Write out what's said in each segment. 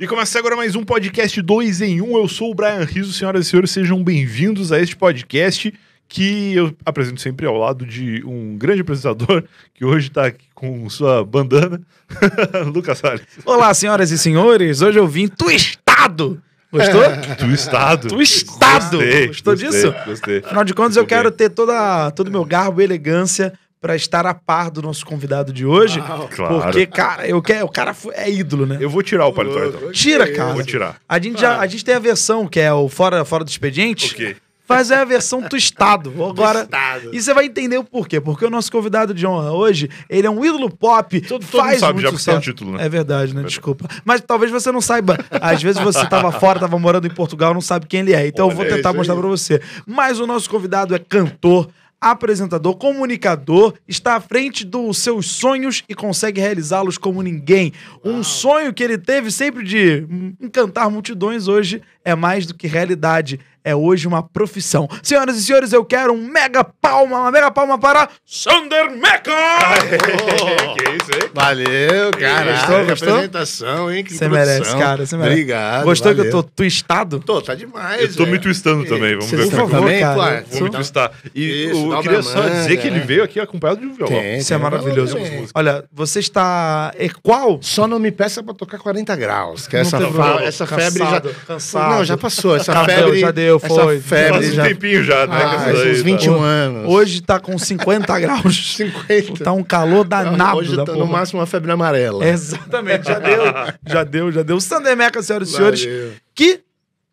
E começa agora mais um podcast 2 em 1. Um. Eu sou o Brian Riso, senhoras e senhores, sejam bem-vindos a este podcast que eu apresento sempre ao lado de um grande apresentador que hoje está aqui com sua bandana, Lucas Salles. Olá, senhoras e senhores, hoje eu vim twistado Gostou? Twistado. Twistado. Gostei, Gostou gostei, disso? Gostei. Afinal de contas, eu quero ter toda, todo o meu garbo e elegância para estar a par do nosso convidado de hoje. claro. Porque, cara, eu quero, o cara é ídolo, né? Eu vou tirar o paletó, então. Tira, cara. Eu vou tirar. A gente, já, ah. a gente tem a versão que é o Fora, fora do Expediente. Ok fazer a versão tostado. Agora, tostado. E você vai entender o porquê. Porque o nosso convidado de honra hoje, ele é um ídolo pop. Todo, todo faz mundo sabe muito já porque é um título, né? É verdade, né? Desculpa. Mas talvez você não saiba. Às vezes você estava fora, estava morando em Portugal, não sabe quem ele é. Então Olha eu vou tentar mostrar para você. Mas o nosso convidado é cantor, apresentador, comunicador, está à frente dos seus sonhos e consegue realizá-los como ninguém. Uau. Um sonho que ele teve sempre de encantar multidões, hoje é mais do que realidade, é hoje uma profissão. Senhoras e senhores, eu quero um mega palma, uma mega palma para Sander Meca! Oh. que isso, aí, Valeu, cara. Gostou, que gostou? apresentação, hein? Que Você merece, cara. Você merece. Obrigado. Gostou valeu. que eu tô twistado? Tô, tá demais. Eu tô é. me twistando é. também, vamos Cês ver. Por tá favor, é cara. Claro. Vou me tá- twistar. E isso, eu, queria só dizer que ele né? veio aqui acompanhado de um violão. Tem, isso é tem, é maravilhoso. Olha, você está... qual? Só não me peça pra tocar 40 graus, que é essa, fa... essa febre cansado, já... Cansado não, já passou. Essa febre. já deu, foi. Essa febre Faz um já... tempinho já, né? Ah, uns 21 tá. anos. Hoje tá com 50 graus. 50. Tá um calor danado. Hoje da tá porra. no máximo uma febre amarela. Exatamente, já deu. já deu, já deu. Sandemeca, senhoras e senhores, que,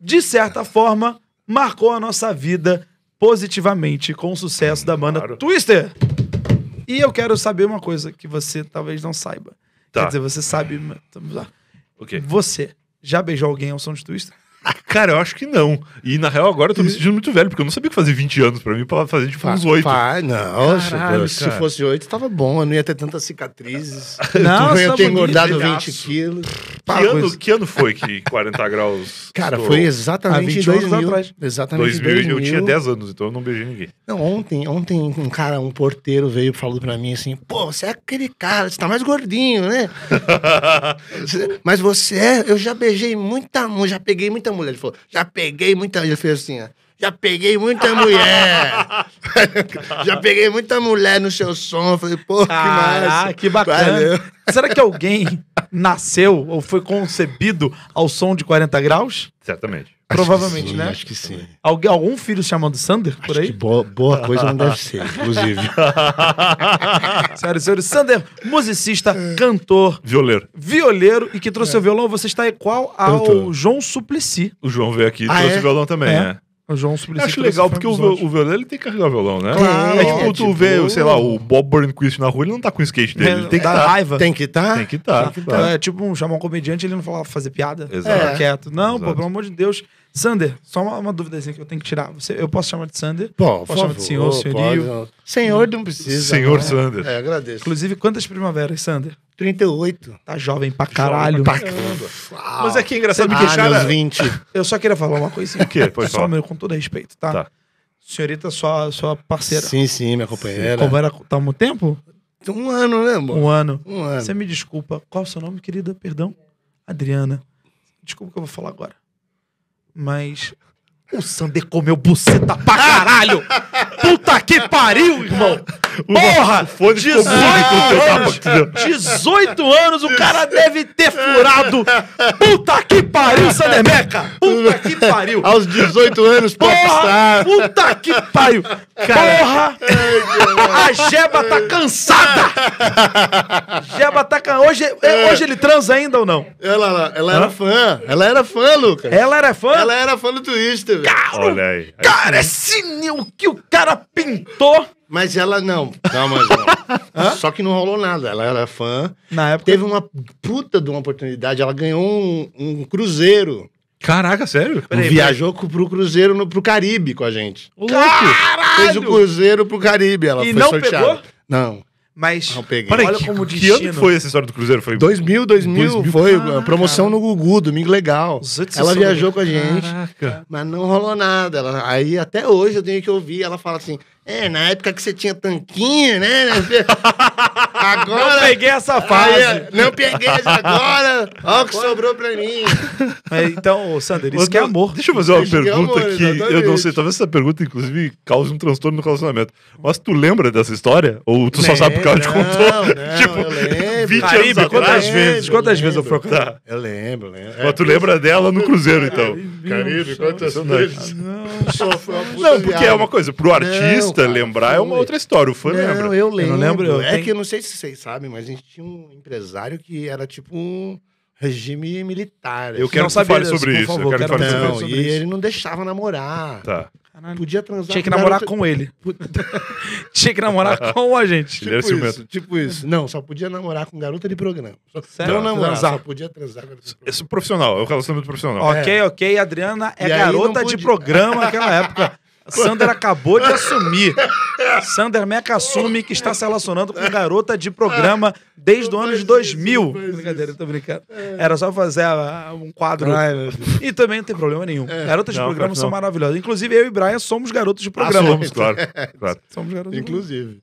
de certa forma, marcou a nossa vida positivamente com o sucesso da banda claro. Twister. E eu quero saber uma coisa que você talvez não saiba. Tá. Quer dizer, você sabe. Vamos lá. O quê? Você já beijou alguém ao som de Twister? Cara, eu acho que não. E na real, agora eu tô me sentindo muito velho, porque eu não sabia o que fazer 20 anos pra mim, pra fazer tipo uns 8. Pai, não, Caralho, se cara. fosse 8, tava bom, eu não ia ter tantas cicatrizes. Não, eu tinha engordado 20 quilos. Pá, que, ano, que ano foi que 40 graus? Cara, estou... foi exatamente ah, em anos Atrás. Exatamente 2000, 2000. Eu tinha 10 anos, então eu não beijei ninguém. Não, ontem, ontem um cara, um porteiro veio e falou pra mim assim: pô, você é aquele cara, você tá mais gordinho, né? mas você é, eu já beijei muita, mão, já peguei muita muita mulher. Ele falou, já peguei muita. Ele fez assim, ó. Já peguei muita mulher. já peguei muita mulher no seu som. Eu falei, pô, que ah, massa. que bacana. Valeu. Será que alguém nasceu ou foi concebido ao som de 40 graus? Certamente. Provavelmente, sim, né? Acho que sim. Algu algum filho chamando Sander por acho aí? Boa, boa, coisa não deve ser, inclusive. Sério, senhores, Sander, musicista, cantor. Violeiro. Violeiro e que trouxe é. o violão. Você está igual ao João Suplicy. O João veio aqui e ah, trouxe é? o violão também, é. Né? O João Suplicy. Eu acho legal, porque o, o violão ele tem que carregar o violão, né? Claro, é tipo, é, tu tipo... vê, sei lá, o Bob Burnquist na rua, ele não tá com o skate dele. É, ele tá. tem que tá, tá. raiva. Tem que tá. Tem que tá. tá. É, tipo, um, chamar um comediante ele não falar ah, fazer piada. Exato. É. Quieto. Não, Exato. pô, pelo amor de Deus. Sander, só uma, uma dúvidazinha que eu tenho que tirar. Você, eu posso chamar de Sander? Bom, posso favor, chamar de senhor, senhorio? Pode, senhor não precisa. Senhor não. É? Sander. É, agradeço. Inclusive, quantas primaveras, Sander? 38. Tá jovem pra caralho. Jovem pra caramba. Mas é que é engraçado ah, me deixar. Meus 20. Eu só queria falar uma coisinha. o quê? Pois só meu, com todo respeito, tá? Tá. Senhorita, sua, sua parceira. Sim, sim, minha companheira. Como era, tá há muito tempo? Um ano, né, amor? Um ano. Um ano. Você me desculpa. Qual é o seu nome, querida? Perdão? Adriana. Desculpa o que eu vou falar agora. Mas o Sander comeu buceta pra caralho! Puta que pariu, irmão! Porra! Fone 18 anos! 18 anos, o cara deve ter furado! Puta que pariu, Sanemeca! Puta que pariu! Aos 18 anos, porra! Puta que pariu! Cara. Porra! A Jeba tá cansada! Jeba tá cansada. Hoje, é, é. hoje ele transa ainda ou não? Ela, ela era fã. Ela era fã, Lucas. Ela era fã? Ela era fã do Twister. Cara, Olha aí. cara, é sinistro que o cara pintou. Mas ela não. Calma, João. Só que não rolou nada. Ela era fã. Na época. Teve uma puta de uma oportunidade. Ela ganhou um, um cruzeiro. Caraca, sério? Peraí, viajou peraí. pro Cruzeiro no, pro Caribe com a gente. O Caralho! Fez o Cruzeiro pro Caribe. Ela e foi não sorteada. Pegou? Não. Mas não peguei. Peraí, olha que, como destino. Que ano foi essa história do Cruzeiro? Foi 2000, 2000, 2000 foi Caraca. promoção no Gugu, domingo legal. Ela viajou com a gente, Caraca. mas não rolou nada. Ela, aí até hoje eu tenho que ouvir ela fala assim: é, na época que você tinha tanquinho, né? Agora. Não peguei essa fase. Aí, não peguei agora. Olha o que sobrou pra mim. É, então, Sander, isso que é amor. Deixa eu fazer uma isso pergunta que, é amor, que eu não sei. Talvez essa pergunta, inclusive, cause um transtorno no relacionamento. Mas tu lembra dessa história? Ou tu só né, não, sabe porque ela te contou? Não, tipo... eu lembro. 20 Caribe, anos quantas atrás? vezes? Lembro, quantas vezes eu fui cantar? Eu lembro, lembro. Mas é, tu lembra dela no Cruzeiro, então? Caribe, quantas vezes? Não, não porque é uma coisa, pro artista lembrar é uma outra história, o fã lembra. Não, eu lembro. Eu não lembro é que eu não sei se vocês sabem, mas a gente tinha um empresário que era tipo um regime militar. Eu assim. quero não que saber sobre isso. Favor, eu quero, quero que fale sobre isso. e ele não deixava namorar. Tá. Caralho. Podia transar. Tinha que namorar com, ele. Tipo, Tinha que namorar com a gente. Tipo isso, tipo isso. Não, só podia namorar com garota de programa. Só, Sério? Não, namorar, só podia transar com garota Esse é profissional, é o relacionamento profissional. Ok, ok. Adriana é garota de programa naquela época. Sander acabou de assumir. Sander Meca assume que está se relacionando com garota de programa desde o ano de 2000. Isso, Brincadeira, tô brincando. Era só fazer ah, um quadro. Ai, e também não tem problema nenhum. É. Garotas não, de programa são maravilhosas. Inclusive, eu e Brian somos garotos de programa. Ah, somos, claro. claro. Somos garotos Inclusive.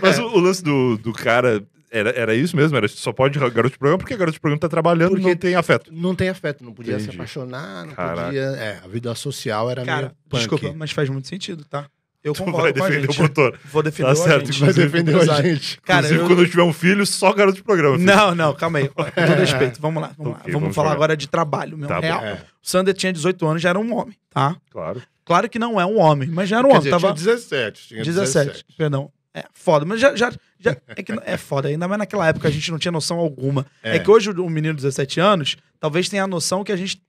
Mas o, o, lance do, do cara era, era isso mesmo, era só pode garoto de programa porque garoto de programa tá trabalhando porque não tem afeto. Não tem afeto, não podia Entendi. se apaixonar, não Caraca. podia. É, a vida social era Cara, meio. Punk. Desculpa, mas faz muito sentido, tá? Eu vou tá concordo vai defender o motor. Vou defender tá certo, gente. Vai defender a gente. Cara, inclusive, eu... quando eu tiver um filho, só garoto de programa. Filho. Não, não, calma aí. Com todo respeito. Vamos lá, vamos, okay, lá. vamos, vamos falar agora de trabalho meu Tá real. É. O Sander tinha 18 anos, já era um homem, tá? Claro. Claro que não é um homem, mas já era um Quer homem. Dizer, tava... tinha 17. Tinha 17, 17, perdão. É foda, mas já, já, já é, que, é foda, ainda mais naquela época a gente não tinha noção alguma. É, é que hoje um menino de 17 anos talvez tenha a noção que a gente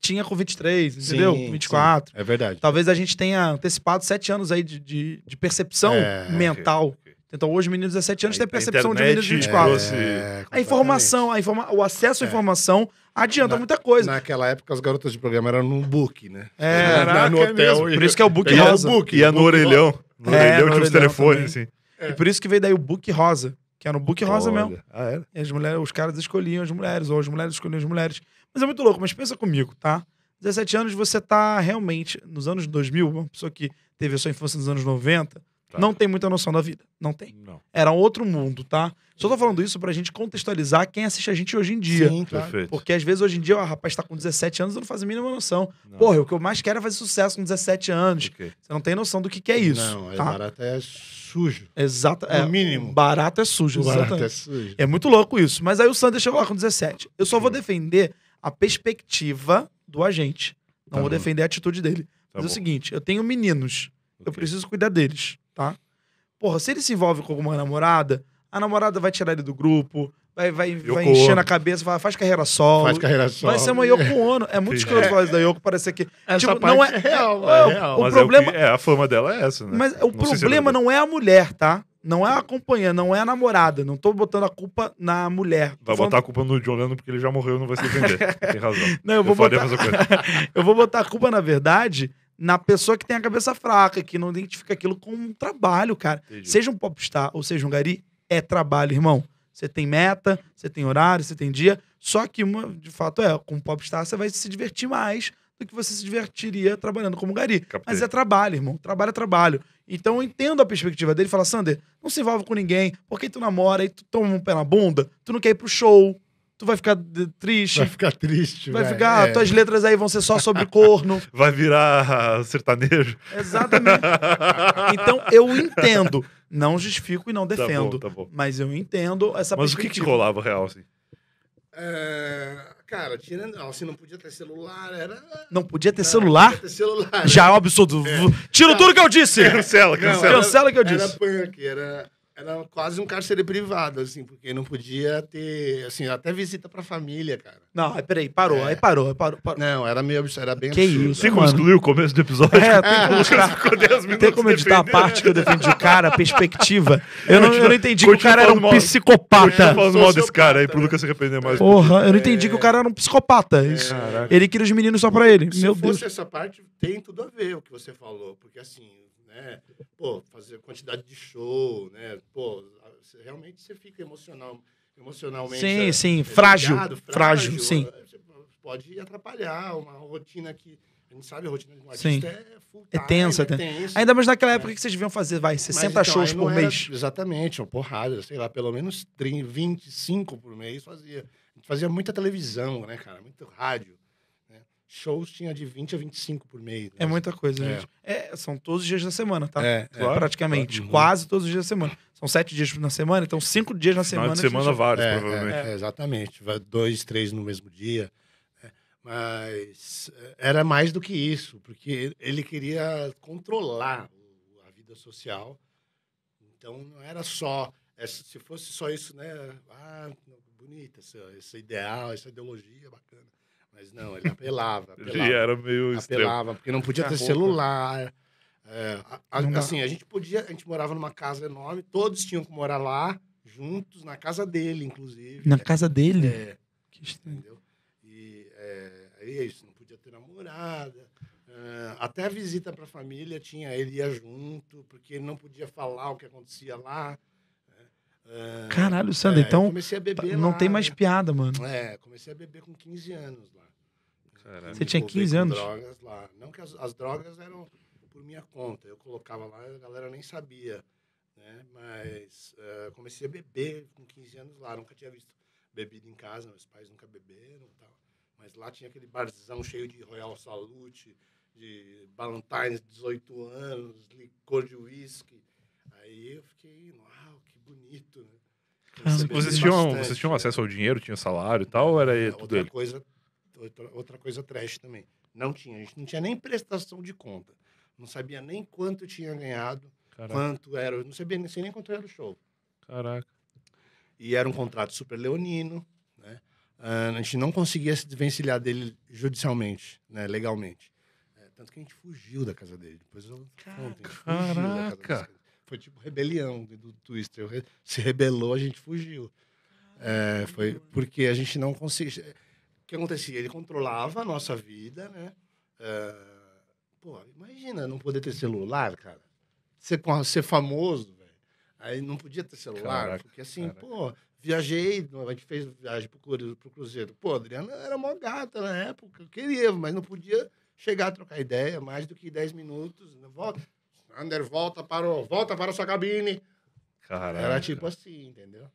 tinha com 23, entendeu? Sim, com 24. Sim. É verdade. Talvez a gente tenha antecipado 7 anos aí de, de, de percepção é, mental. Okay, Então hoje menino de 17 anos a, a percepção de menino de 24. É, é, a informação, a informa o acesso à é. informação adianta Na, muita coisa. Naquela época, as garotas de programa eram no book, né? É, era, no é hotel. É e... Por isso que é o book rosa. E é né? no orelhão. No é, orelhão tinha uns telefones, assim. É. E por isso que veio daí o book rosa, que era o book rosa Olha. mesmo. Ah, era? E as mulheres, os caras escolhiam as mulheres, ou as mulheres escolhiam as mulheres. Mas é muito louco, mas pensa comigo, tá? 17 anos você tá realmente, nos anos 2000, uma pessoa que teve a sua infância nos anos 90, Tá. Não tem muita noção da vida. Não tem. Não. Era outro mundo, tá? Só tô falando isso pra gente contextualizar quem assiste a gente hoje em dia. Sim, claro. perfeito. Porque às vezes hoje em dia, o rapaz tá com 17 anos, eu não faz a mínima noção. Não. Porra, o que eu mais quero é fazer sucesso com 17 anos. Okay. Você não tem noção do que, que é isso. Não, é tá? barato é sujo. Exato. É, mínimo. Barato é sujo. Barato é sujo. É muito louco isso. Mas aí o Sander chegou lá com 17. Eu só vou defender a perspectiva do agente. Não tá vou bom. defender a atitude dele. Tá Mas é o seguinte, eu tenho meninos. Okay. Eu preciso cuidar deles tá? Porra, se ele se envolve com alguma namorada, a namorada vai tirar ele do grupo, vai, vai, vai encher na cabeça, vai, faz carreira solo. Faz carreira solo. Vai ser uma Yoko Ono. É muito escroto falar isso da é. Yoko, parecer que... Essa tipo, não é, é real, é, é real. O, problema... É, o que, é, a fama dela é essa, né? Mas o não problema é não é a mulher, tá? Não é a companhia, não é a namorada. Não tô botando a culpa na mulher. vai falando... botar a culpa no John porque ele já morreu e não vai se defender. Tem razão. Não, eu, eu vou, botar... eu vou botar a culpa, na verdade, na pessoa que tem a cabeça fraca, que não identifica aquilo como um trabalho, cara. Entendi. Seja um popstar ou seja um gari, é trabalho, irmão. Você tem meta, você tem horário, você tem dia. Só que, de fato, é, com popstar você vai se divertir mais do que você se divertiria trabalhando como gari. Capitei. Mas é trabalho, irmão. Trabalho é trabalho. Então eu entendo a perspectiva dele. Fala, Sander, não se envolve com ninguém. Por que tu namora e tu toma um pé na bunda? Tu não quer ir pro show tu vai ficar triste. Vai ficar triste. Vai, ficar, é. tuas letras aí vão ser só sobre corno. Vai virar sertanejo. Exatamente. Então eu entendo, não justifico e não defendo, tá bom, tá bom. mas eu entendo essa Mas o que que rolava real assim? É, cara, tira Assim, não podia ter celular, era. Não podia ter, não, celular? Não podia ter celular? Já é um absurdo. É. Tiro tudo que eu disse! Cancela, cancela. Não, era, cancela que eu disse. Era punk, era era quase um cárcere privado, assim, porque não podia ter, assim, até visita pra família, cara. Não, aí peraí, parou, é. aí parou, aí parou, parou. Não, era meio era bem Que absurdo. isso, Tem como excluir o começo do episódio? É, tem como, tem como editar a parte que eu defendi o cara, a perspectiva. É, eu não, eu não entendi que o cara era um mal, psicopata. É, falando mal desse cara aí, pro né? Lucas se arrepender mais. Porra, eu não é. entendi que o cara era um psicopata. Isso. Ele queria os meninos só pra ele, se meu Deus. Se fosse essa parte, tem tudo a ver o que você falou, porque assim, né? Pô, fazer quantidade de show, né? Pô, realmente você fica emocional, emocionalmente. Sim, é, sim, frágil, frágil, frágil, é, sim. Pode atrapalhar uma rotina que a gente sabe a rotina de um artista Sim. é full é time, É tensa, é tensa. Ainda mais naquela né? época que vocês deviam fazer, vai, 60 Mas, então, shows por era, mês. Exatamente, uma porrada, sei lá, pelo menos 30, 25 por mês fazia. A gente fazia muita televisão, né, cara? Muito rádio shows tinha de 20 a 25 por mês. É né? muita coisa, é. gente. É, são todos os dias da semana, tá? É, é, claro, praticamente. Claro. Uhum. Quase todos os dias da semana. São sete dias na semana, então cinco dias na semana. na semana, gente... vários, é, provavelmente. É, exatamente. Dois, três no mesmo dia. Mas era mais do que isso, porque ele queria controlar a vida social. Então não era só. Se fosse só isso, né? Ah, bonita, esse ideal, essa ideologia bacana mas não, ele apelava. apelava ele era meio Apelava, extremo. porque não podia é ter celular. É, a, assim, a gente podia... A gente morava numa casa enorme, todos tinham que morar lá, juntos, na casa dele, inclusive. Na é, casa dele? É. Que estranho. Entendeu? E é, aí é isso, não podia ter namorada. Uh, até a visita para a família tinha ele ia junto, porque ele não podia falar o que acontecia lá. Uh, Caralho, Sandra, é, então tá, não lá, tem mais né? piada, mano. É, comecei a beber com 15 anos lá. Caraca. Você tinha 15 anos? drogas lá. Não que as, as, drogas eram por minha conta. Eu colocava lá, a galera nem sabia. Né? Mas uh, comecei a beber com 15 anos lá. Nunca tinha visto bebida em casa. Meus pais nunca beberam tal. Mas lá tinha aquele barzão cheio de Royal Salute, de Ballantines, 18 anos, licor de uísque. Aí eu fiquei, uau, que bonito, né? Ah, vocês tinham, vocês tinham né? acesso ao dinheiro, tinha salário e tal? Era é, tudo outra ele? coisa outra coisa trash também. Não tinha, a gente não tinha nem prestação de conta. Não sabia nem quanto tinha ganhado, Caraca. quanto era. Não sabia nem, sei nem quanto era o show. Caraca. E era um contrato super leonino, né? Uh, a gente não conseguia se desvencilhar dele judicialmente, né? Legalmente. É, tanto que a gente fugiu da casa dele. Depois eu. casa Caraca. Foi tipo rebelião do Twister. Se rebelou, a gente fugiu. É, foi porque a gente não conseguia que acontecia? Ele controlava a nossa vida, né? Uh, pô, imagina não poder ter celular, cara. Ser, ser famoso, velho. Aí não podia ter celular, caraca, porque assim, caraca. pô, viajei, a gente fez viagem pro Cruzeiro, Cruzeiro. Pô, Adriana era mó gata na época, eu queria, mas não podia chegar a trocar ideia mais do que 10 minutos. Né, volta, Ander, volta para, o, volta para a sua cabine. Caraca. Era tipo assim, entendeu?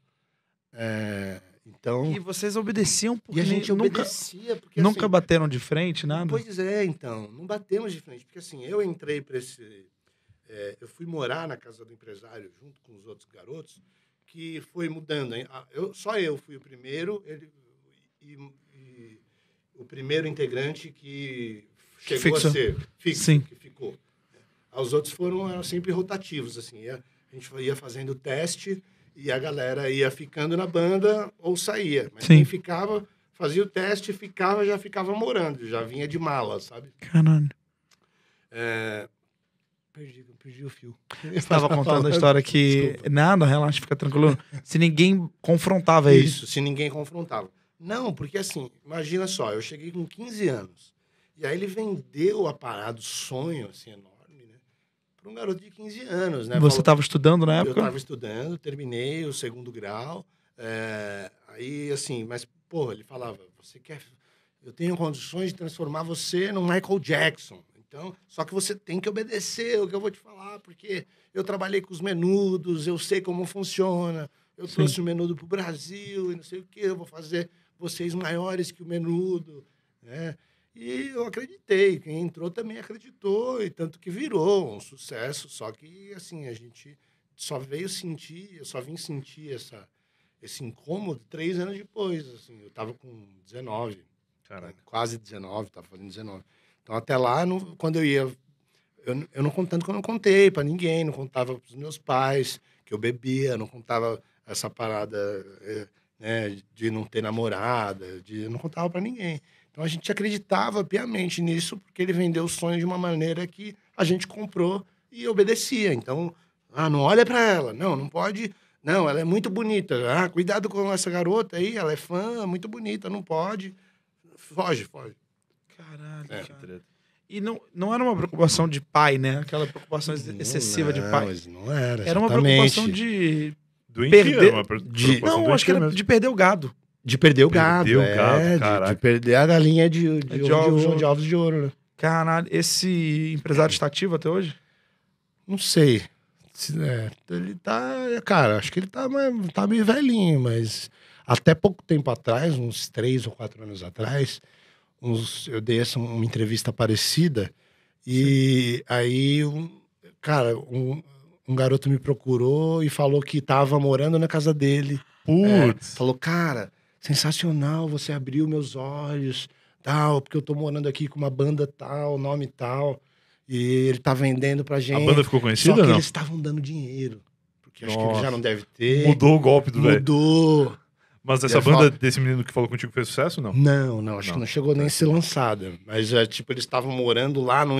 É, então... E vocês obedeciam porque e a gente nunca, porque, nunca assim, bateram de frente, nada? Pois é, então. Não batemos de frente. Porque assim, eu entrei para esse... É, eu fui morar na casa do empresário junto com os outros garotos, que foi mudando. Ah, eu, só eu fui o primeiro ele, e, e o primeiro integrante que chegou Fixou. a ser fixo, Sim. que ficou. Os outros foram eram sempre rotativos, assim. a gente ia fazendo teste e a galera ia ficando na banda ou saía. Mas Sim. quem ficava, fazia o teste, ficava, já ficava morando, já vinha de mala, sabe? Caralho. É... Perdi, perdi o fio. estava contando a história que. Desculpa. Nada, relaxa, fica tranquilo. se ninguém confrontava isso. Isso, se ninguém confrontava. Não, porque assim, imagina só, eu cheguei com 15 anos. E aí ele vendeu a parada, o sonho, assim, enorme para um garoto de 15 anos, né? Você estava estudando na época? Eu estava estudando, terminei o segundo grau. É, aí, assim, mas, pô, ele falava, você quer... Eu tenho condições de transformar você num Michael Jackson. Então, só que você tem que obedecer o que eu vou te falar, porque eu trabalhei com os menudos, eu sei como funciona, eu Sim. trouxe o menudo para o Brasil e não sei o que, eu vou fazer vocês maiores que o menudo, né? E eu acreditei, quem entrou também acreditou, e tanto que virou um sucesso, só que assim, a gente só veio sentir, eu só vim sentir essa, esse incômodo três anos depois, assim, eu estava com 19, Caraca. Né, quase 19, estava fazendo 19. Então até lá, não, quando eu ia, eu, eu não contando que eu não contei para ninguém, não contava para os meus pais que eu bebia, não contava essa parada eh, né, de não ter namorada, de, eu não contava para ninguém. Então a gente acreditava piamente nisso, porque ele vendeu o sonho de uma maneira que a gente comprou e obedecia. Então, ah, não olha para ela, não, não pode. Não, ela é muito bonita. Ah, cuidado com essa garota aí, ela é fã, muito bonita, não pode. Foge, foge. Caralho, é. cara. E não, não era uma preocupação de pai, né? Aquela preocupação excessiva não, de pai. Não era. Era exatamente. uma preocupação de. perder... É uma de... Não, acho que era de perder o gado. De perder o gado. Perder o é, gado, é, de, de, perder a galinha de, de, é de, Alves de, ovos de ouro, né? Caralho, esse empresário está ativo até hoje? Não sei. É, ele tá. Cara, acho que ele tá, tá meio velhinho, mas até pouco tempo atrás, uns três ou quatro anos atrás, uns, eu dei essa, uma entrevista parecida. E Sim. aí, um, cara, um, um garoto me procurou e falou que estava morando na casa dele. Putz. É, falou, cara, sensacional, você abriu meus olhos, tal, porque eu tô morando aqui com uma banda tal, nome tal, e ele tá vendendo pra gente. A banda ficou conhecida Só que não? eles estavam dando dinheiro, porque Nossa. acho que ele já não deve ter. Mudou o golpe do velho. Mudou. Mas essa banda desse menino que falou contigo fez sucesso, não? Não, não, acho não. que não chegou nem a ser lançada. Mas é tipo, eles estavam morando lá num,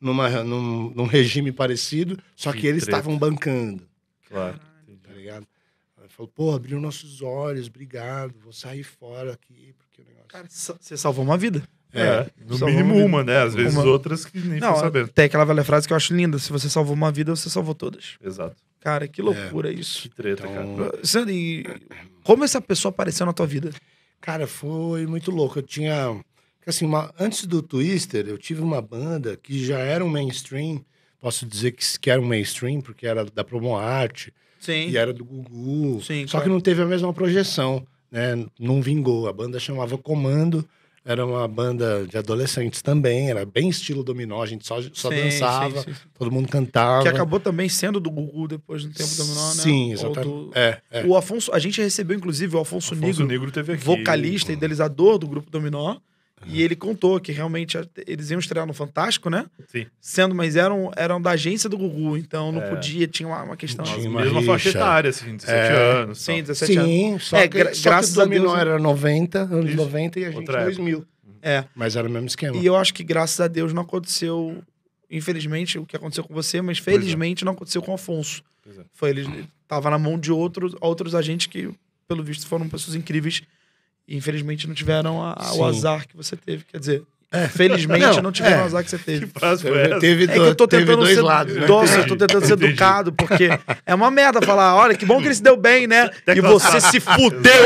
Numa, num, num regime parecido, só que, que eles estavam bancando. Claro. Falou, pô, abriu nossos olhos, obrigado, vou sair fora aqui, porque o negócio. Cara, você salvou uma vida. É, é no mínimo uma, uma, né? Às vezes uma... outras que nem Não, sabendo. Tem aquela velha frase que eu acho linda: se você salvou uma vida, você salvou todas. Exato. Cara, que é. loucura é, isso. Que treta, então... cara. Sandy, como essa pessoa apareceu na tua vida? Cara, foi muito louco. Eu tinha. Assim, uma... antes do Twister, eu tive uma banda que já era um mainstream. Posso dizer que, que era um mainstream, porque era da promo Arte Sim. E era do Gugu. Sim, só claro. que não teve a mesma projeção, né? Não vingou. A banda chamava Comando. Era uma banda de adolescentes também, era bem estilo dominó, a gente só, só sim, dançava, sim, todo mundo cantava. Que acabou também sendo do Gugu depois do tempo dominó, né? Sim, exatamente. Do... É, é. O Afonso, a gente recebeu inclusive o Afonso, Afonso Negro, Negro vocalista, idealizador do grupo Dominó e ele contou que realmente eles iam estrear no Fantástico, né? Sim. Sendo, mas eram, eram da agência do Gugu, então não é. podia, tinha uma, uma questão. Tinha assim. uma mesma faixa etária, assim, 17 é. anos. Sim, tal. 17 Sim, anos. Sim, só é, que, gra só graças que a Deus. era 90, anos Isso. 90 e a gente Outra 2000. Época. É. Mas era o mesmo esquema. E eu acho que graças a Deus não aconteceu, infelizmente, o que aconteceu com você, mas é. felizmente é. não aconteceu com o Afonso. É. Foi, ele estava na mão de outros, outros agentes que, pelo visto, foram pessoas incríveis infelizmente não tiveram a, a, o azar que você teve. Quer dizer, é, felizmente não, não tive é. azar que você teve. Que Teve, é que eu tô tentando ser lados, né? doce, eu tô tentando ser educado, porque é uma merda falar, olha, que bom que ele se deu bem, né? E você se fudeu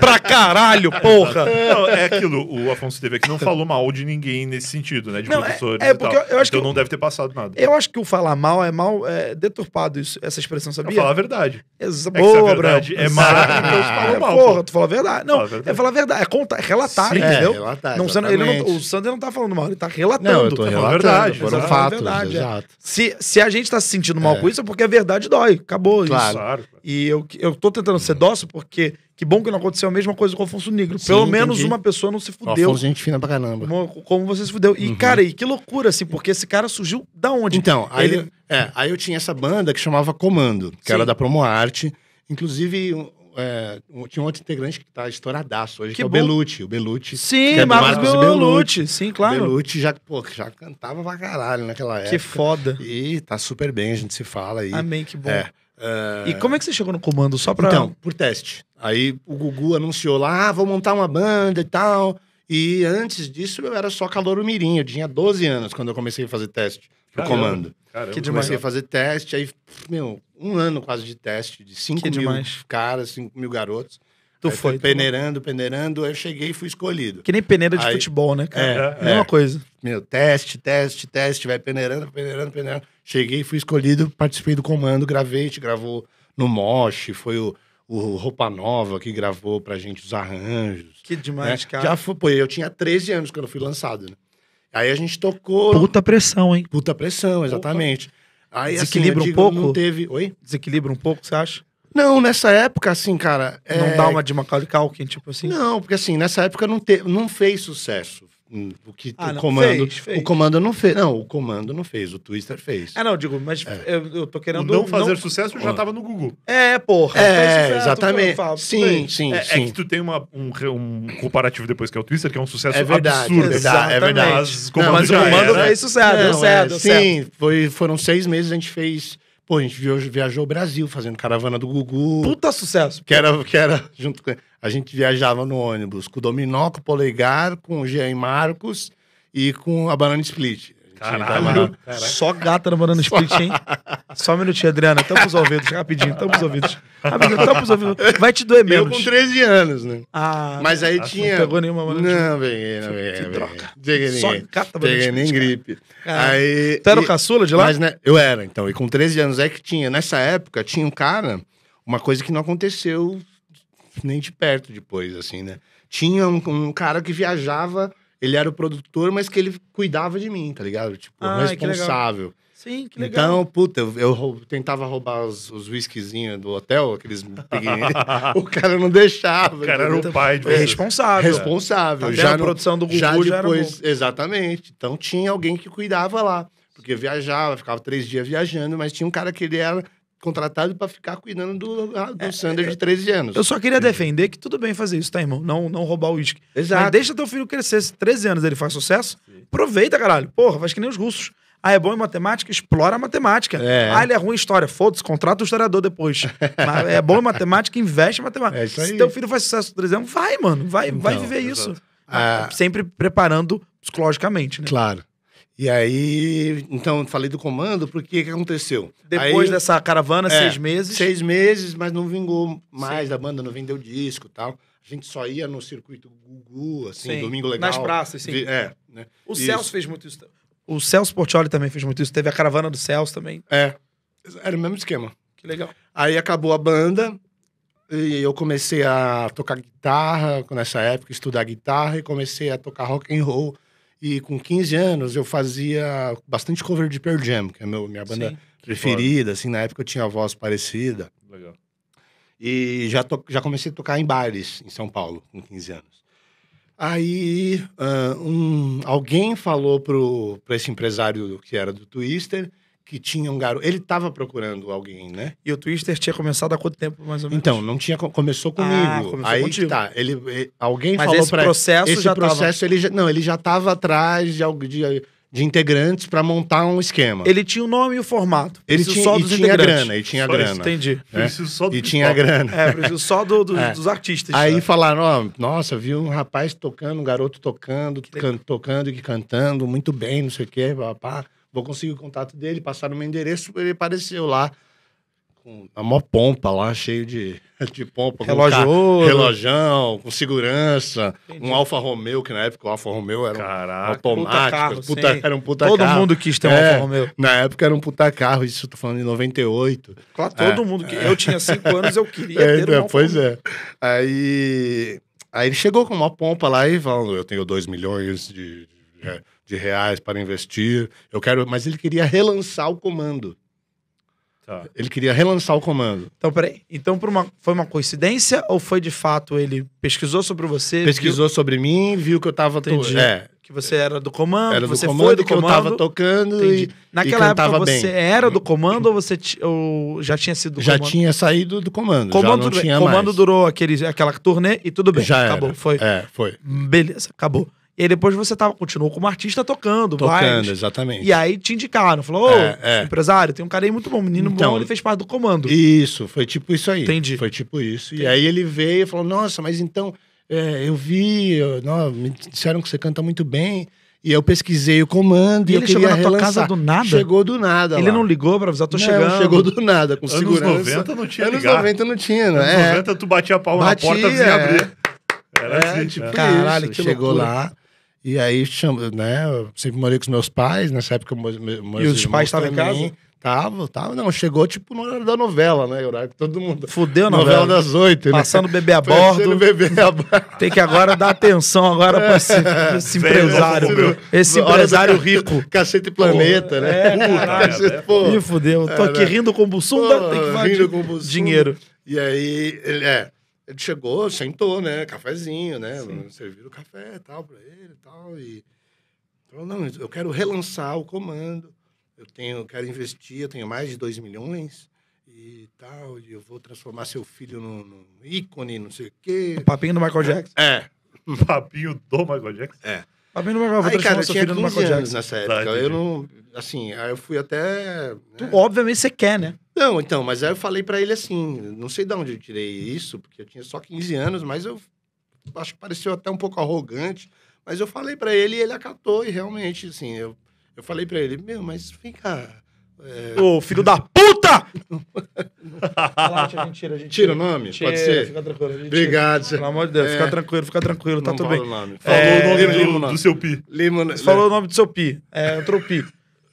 pra caralho, porra. Não, é aquilo, o Afonso teve aqui não falou mal de ninguém nesse sentido, né? De não, é- professores é, é porque Eu, eu acho então que não deve ter passado nada. Eu acho que o falar mal é mal é, deturpado isso, essa expressão, sabia? É falar a verdade. Exa é boa, verdade É maravilhoso, então é, mal. Porra, tu fala a verdade. Não, é falar a verdade, é contar, é relatar, entendeu? É, relatar, não, ele não, o Sandro ele não tá falando mal, ele tá relatando. Não, eu tô tá relatando, verdade, foram fatos, é. exato. Se, se a gente tá se sentindo mal é. com isso, é porque a verdade dói, acabou claro. isso. Claro. E eu, eu tô tentando ser dócil porque que bom que não aconteceu a mesma coisa com o Afonso Negro. Sim, Pelo menos uma pessoa não se fudeu. Afonso é gente fina pra caramba. Como, como você se fudeu. E, uhum. cara, e que loucura, assim, porque esse cara surgiu da onde? Então, aí, ele... é, aí eu tinha essa banda que chamava Comando, que Sim. era da Promoarte. Inclusive, é, tinha um outro integrante que tá estouradaço hoje, que, que é o Belucci. O Belucci. Sim, é Marcos, Marcos Belucci. Belucci. Sim, claro. O Belucci já, pô, já cantava pra caralho naquela época. Que foda. E tá super bem, a gente se fala aí. Amém, que bom. É. E é. como é que você chegou no comando? Só pra. Então, por teste. Aí o Gugu anunciou lá, ah, vou montar uma banda e tal. E antes disso eu era só calor mirim. Eu tinha 12 anos quando eu comecei a fazer teste pro Caramba. comando. Caramba. Que demais. Comecei a fazer teste, aí, meu, um ano quase de teste, de 5 mil demais. caras, 5 mil garotos. Tu aí foi. Tu... Peneirando, peneirando, aí eu cheguei e fui escolhido. Que nem peneira de aí... futebol, né, cara? É, é, mesma é. coisa. Meu, teste, teste, teste, vai peneirando, peneirando, peneirando. Cheguei, fui escolhido, participei do comando, gravei, te gravou no Mosh, foi o, o Roupa Nova que gravou pra gente os arranjos. Que demais, né? cara. Já foi, pô, eu tinha 13 anos quando eu fui lançado, né? Aí a gente tocou. Puta pressão, hein? Puta pressão, exatamente. Opa. Aí, assim, Desequilibra assim, um pouco? Não teve. Oi? Desequilibra um pouco, você acha? Não, nessa época, assim, cara. Não é... dá uma de Macaulay Culkin, tipo assim? Não, porque assim, nessa época não, te... não fez sucesso o que ah, o comando. Fez, fez. O comando não fez. Não, o comando não fez, o Twister fez. Ah, não, digo, mas é. eu, eu, tô querendo. O não fazer não... sucesso já tava no Google. É, porra. É, sucesso, exatamente. sim, sim é, é sim é, que tu tem uma, um, um, comparativo depois que é o Twister, que é um sucesso é verdade, absurdo. Exatamente. É verdade. Mas, é não, mas o comando fez né? sucesso, não, deu é, certo, deu sim, certo. Foi, foram seis meses, a gente fez Pô, a gente viajou, viajou o Brasil fazendo caravana do Gugu. Puta sucesso! Que era, que era junto com... A gente viajava no ônibus com o Dominó, com o Polegar, com o Jean Marcos e com a Banana Split. Caralho, Caralho. Só gata namorando split, hein? Só um minutinho, Adriana. Tampa os ouvidos, rapidinho. Tampa os ouvidos. Rapidinho, tampa os ouvidos. Vai te doer mesmo. Eu com 13 anos, né? Ah, Mas aí ah, tinha... Não pegou nenhuma mano. Não, peguei, não peguei. Que droga. Peguei Só gata namorando Peguei nem gripe. Ah. Aí... Tu era o caçula de lá? Mas, né, eu era, então. E com 13 anos é que tinha. Nessa época, tinha um cara... Uma coisa que não aconteceu nem de perto depois, assim, né? Tinha um, um cara que viajava ele era o produtor, mas que ele cuidava de mim, tá ligado? Tipo, ah, responsável. Sim, que legal. Então, puta, eu, eu tentava roubar os, os whiskyzinhos do hotel, aqueles pequenininhos. o cara não deixava. O cara era o pai de é Responsável. Responsável. Até então, já a produção do Gugu já, já depois, Exatamente. Então tinha alguém que cuidava lá. Porque viajava, ficava três dias viajando, mas tinha um cara que ele era contratado para ficar cuidando do, ah, do Sanders é, Sander é, de 13 anos. Eu só queria defender que tudo bem fazer isso, tá, irmão? Não, não roubar o uísque. Exato. Mas deixa teu filho crescer. Se 13 anos ele faz sucesso, Sim. aproveita, caralho. Porra, faz que nem os russos. Ah, é bom em matemática? Explora a matemática. É. Ah, ele é ruim em história. Foda-se, contrata o historiador depois. Mas é bom em matemática, investe em matemática. É Se teu filho faz sucesso 13 anos, vai, mano. Vai, então, vai viver exato. isso. Ah. É. Sempre preparando psicologicamente, né? Claro. E aí, então, falei do comando, porque o que aconteceu? Depois aí, dessa caravana, é, seis meses? Seis meses, mas não vingou mais a banda, não vendeu disco tal. A gente só ia no circuito Gugu, assim, sim. Domingo Legal. Nas praças, sim. É, né? O isso. Celso fez muito isso. O Celso Portioli também fez muito isso. Teve a caravana do Celso também. É. Era o mesmo esquema. Que legal. Aí acabou a banda e eu comecei a tocar guitarra nessa época, estudar guitarra e comecei a tocar rock and roll e com 15 anos eu fazia bastante cover de Pearl Jam, que é a minha banda Sim, preferida. Assim, na época eu tinha a voz parecida. É, legal. E já, to... já comecei a tocar em bares em São Paulo, com 15 anos. Aí uh, um... alguém falou para esse empresário que era do Twister que tinha um garoto. Ele estava procurando alguém, né? E o Twister tinha começado há quanto tempo, mais ou menos? Então, não tinha. Começou ah, comigo. Ah, começou Aí tá. Ele, ele alguém Mas falou para esse Processo esse já processo tava... ele já, Não, ele já estava atrás de algo. De, de integrantes para montar um esquema. Ele tinha o nome e o formato. Ele preciso tinha, só dos tinha grana, e tinha só grana. Isso, entendi. Né? Só do, e tinha grana. É, só do, do, é. dos artistas. Aí né? falaram, ó, nossa, viu um rapaz tocando, um garoto tocando, can, tocando e cantando, muito bem, não sei o quê, papá. Vou conseguir o contato dele, passar no meu endereço, ele apareceu lá com a maior pompa lá, cheio de, de pompa. Relógio com ouro. Relojão, com segurança. Entendi. Um Alfa Romeo, que na época o Alfa Romeo era Caraca, um automático. Puta carro, puta, era um puta todo carro. Todo mundo quis ter um é, Alfa Romeo. Na época era um puta carro, isso eu tô falando em 98. Claro, todo é, mundo. Que, é. Eu tinha 5 anos, eu queria é, ter um é, Alfa Pois é. Aí, aí ele chegou com uma pompa lá e falou, eu tenho 2 milhões de... de é, de reais para investir. Eu quero, mas ele queria relançar o comando. Tá. Ele queria relançar o comando. Então, peraí. Então, por uma, foi uma coincidência ou foi de fato ele pesquisou sobre você? Pesquisou viu... sobre mim, viu que eu tava. Entendi. To... É. Que você era do comando, era você comando, foi do que comando. eu tava tocando. Entendi. E, Naquela e época você era do comando ou você t... ou já tinha sido do já comando? Já tinha saído do comando. Comando, já não tinha comando mais. durou aquele, aquela turnê e tudo bem. Já acabou. Era. Foi. É, foi. Beleza, acabou. E aí depois você tava, continuou como artista tocando. Tocando, exatamente. E aí te indicaram, falou, ô, é, é. empresário, tem um cara aí muito bom, menino então, bom, ele fez parte do comando. Isso, foi tipo isso aí. Entendi. Foi tipo isso. Entendi. E aí ele veio e falou, nossa, mas então, é, eu vi, eu, não, me disseram que você canta muito bem. E eu pesquisei o comando e, e ele eu queria chegou na relançar. tua casa do nada? Chegou do nada. Ele lá. não ligou pra avisar, tô não, chegando. Chegou do nada, com anos segurança. Anos 90 não tinha Anos ligar. 90 não tinha, né? Anos é. 90 tu batia a palma batia, na porta, vinha é. Era assim, é, assim, tipo né? Caralho, que chegou loucura. lá. E aí, né, eu sempre morei com os meus pais, nessa época eu morei, E os pais estavam em casa? Tava, tava. Não, chegou tipo no horário da novela, né? Horário que todo mundo. Fudeu a novela. novela das oito. Né? Passando bebê a bordo. bebê a bordo. Tem que agora dar atenção agora pra esse, pra é. esse empresário. Sério? Esse empresário rico. Cacete Planeta, né? É, Me fudeu. Tô aqui é, né? rindo com o Bussunda, tem que fazer dinheiro. E aí, ele é. Ele chegou, sentou, né? Cafezinho, né? Sim. Serviram café tal para ele tal, e tal. Falou, não, eu quero relançar o comando. Eu tenho, quero investir, eu tenho mais de 2 milhões e tal, e eu vou transformar seu filho num, ícone, não sei o quê. O papinho do Michael é, Jackson. É. O papinho do Michael Jackson? É. Papinho do Michael Jackson. Aí, cara, eu tinha 15 anos nessa tá, época. Tá, eu não... Assim, aí eu fui até... Né? Tu, obviamente, você quer, né? Não, então, mas aí eu falei para ele assim, não sei de onde eu tirei isso, porque eu tinha só 15 anos, mas eu acho que pareceu até um pouco arrogante, mas eu falei para ele e ele acatou e realmente assim, eu, eu falei para ele, meu, mas vem cá, é... Ô, filho da puta! Relaxa, a gente tira, a gente tira. o nome? Tira, Pode ser? Fica tranquilo. Obrigado. Tira. Pelo amor de Deus, é... fica tranquilo, fica tranquilo, tá não tudo bem. O nome. Falou é... o nome do, do, seu pi. Limon... Falou o nome do seu pi. É, entrou o pi.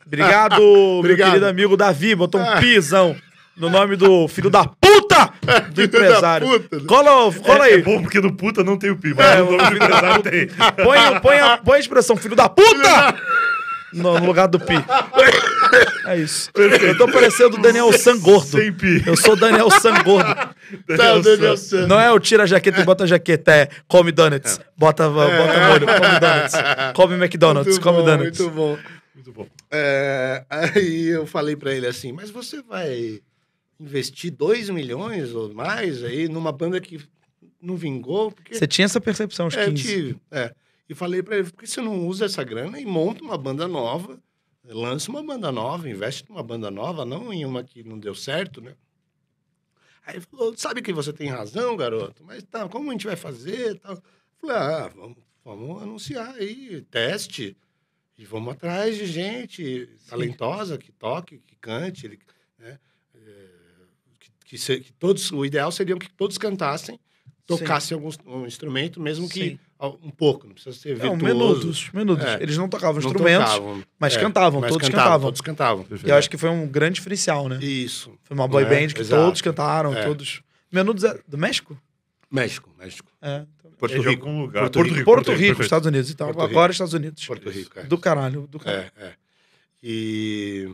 Obrigado, meu querido amigo Davi, botou um ah. pisão no nome do filho da puta do Filho da empresário. puta. Né? Cola, cola É aí. É bom porque do puta não tem o pi, mas é, o nome do empresário tem. Põe, põe, a, põe a expressão filho da puta no, no lugar do pi. É isso. Eu tô parecendo o Daniel Sangordo. Sem pi. Eu sou o Daniel Sangordo. Tá, Daniel Santos. Não é o tira a jaqueta e bota a jaqueta, é come donuts. É. Bota, bota molho, come donuts. Come McDonald's, Muito come bom, donuts. Muito bom. Muito bom. É, aí eu falei para ele assim, mas você vai investir 2 milhões ou mais aí numa banda que não vingou? Porque... Você tinha essa percepção, acho que... É, tive, é. E falei para ele, por que você não usa essa grana e monta uma banda nova, lança uma banda nova, investe numa banda nova, não em uma que não deu certo, né? Aí ele falou, sabe que você tem razão, garoto, mas tá, como a gente vai fazer? Tal. Falei, ah, vamos, vamos anunciar aí, teste, e vamos atrás de gente talentosa que toque, que cante, ele, né? Eh, que, que, se, que, todos, o ideal seria que todos cantassem, tocassem algum um instrumento, mesmo que Sim. um pouco, não precisa ser virtuoso. Não, menudos, menudos. É, eles não tocavam não instrumentos, tocavam, mas, é, cantavam, mas todos cantavam, cantavam, todos cantavam. E eu acho que foi um grande diferencial, né? Isso. Foi uma boy é? band que Exato. todos cantaram, é. todos... Menudos é do México? México, México. É, Porto Rico. Algum lugar. Porto, Porto Rico, Porto Rico, Rico, Estados Unidos. Então, Porto agora Estados Unidos. Porto Rico, é. Do caralho, do caralho. É, é. E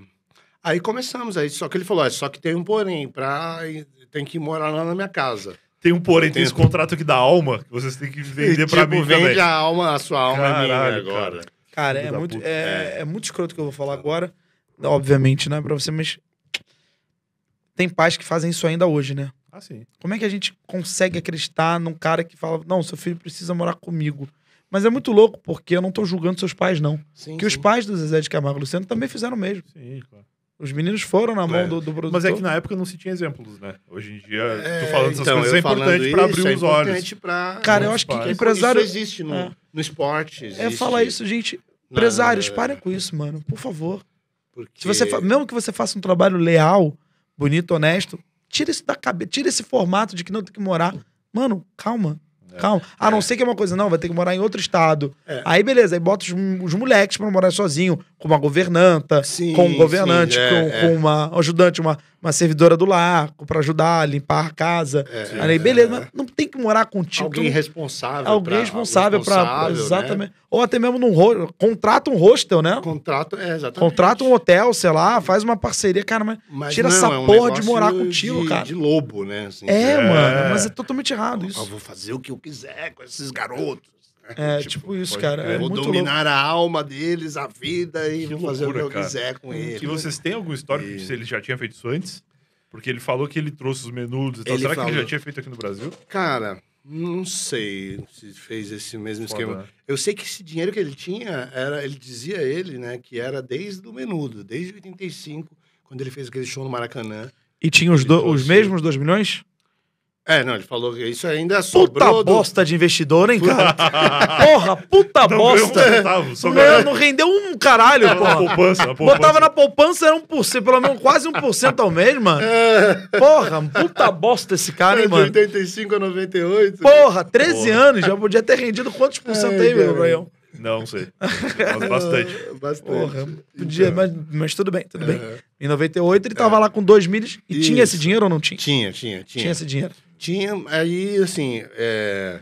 aí começamos, aí só que ele falou, é, só que tem um porém, pra... tem que morar lá na minha casa. Tem um porém, tem esse contrato aqui da alma, que vocês têm que vender tipo, pra mim vende também. a alma, a sua alma caralho, é minha agora. Cara, cara é, muito, é, é. é muito escroto que eu vou falar agora, obviamente, não é pra você, mas tem pais que fazem isso ainda hoje, né? Assim. Como é que a gente consegue acreditar num cara que fala, não, seu filho precisa morar comigo? Mas é muito louco, porque eu não tô julgando seus pais, não. Sim, que sim. os pais do Zezé de Camargo e Luciano também fizeram o mesmo. Sim, claro. Os meninos foram na mão é. do, do produtor. Mas é que na época não se tinha exemplos, né? Hoje em dia, é, tô falando essas então, coisas, é importante para abrir é os olhos. Pra... Cara, eu acho que empresário... Isso existe no, é. no esporte. Existe. É falar isso, gente. Não, Empresários, parem com isso, mano. Por favor. Porque... Se você fa... Mesmo que você faça um trabalho leal, bonito, honesto, Tira isso da cabeça, tira esse formato de que não tem que morar. Mano, calma. É. Calma. A não é. ser que é uma coisa, não, vai ter que morar em outro estado. É. Aí, beleza, aí bota os, os moleques pra morar sozinho com uma governanta, sim, com um governante, sim, é, com, é. com, uma ajudante, uma, uma servidora do lar, para ajudar a limpar a casa. É, aí, é, beleza, mas é. não tem que morar contigo. Alguém responsável. Alguém pra, responsável para. Né? Exatamente. Né? Ou até mesmo num contrata um hostel, né? Contrato, é, exatamente. Contrata um hotel, sei lá, faz uma parceria, cara, mas, mas tira não, essa é um porra de morar contigo, de, cara. De lobo, né? Assim, é, mano, mas é totalmente errado isso. Eu vou fazer o que eu quiser com esses garotos. É, tipo, tipo isso, cara. É vou dominar louco. a alma deles, a vida e que vou loucura, fazer o que eu cara. quiser com eles. E vocês têm algum histórico e... se ele já tinha feito isso antes? Porque ele falou que ele trouxe os menudos e tal. Ele Será falou... que ele já tinha feito aqui no Brasil? Cara, não sei se fez esse mesmo Foda. esquema. Né? Eu sei que esse dinheiro que ele tinha, era, ele dizia ele, né, que era desde o menudo, desde 85, quando ele fez aquele show no Maracanã. E tinha os, do, os mesmos 2 milhões? É, não, ele falou que isso ainda é sobrou... Puta do... bosta de investidor, hein, cara? porra, puta não bosta! Não rendeu um caralho, é, porra. Poupança, poupança. Botava na poupança, era um por cento, pelo menos quase um por cento ao mês, mano. É. Porra, puta bosta esse cara, hein, mano. De 85 a 98. Porra, 13 porra. anos, já podia ter rendido quantos por cento é, aí, meu Braião? Não, não sei. Mas bastante. bastante. Porra, podia, então... mas, mas, tudo bem, tudo é. bem. Em 98 ele tava é. lá com dois milhas e Isso. tinha esse dinheiro ou não tinha? Tinha, tinha, tinha. Tinha esse dinheiro. Tinha, aí, assim, é,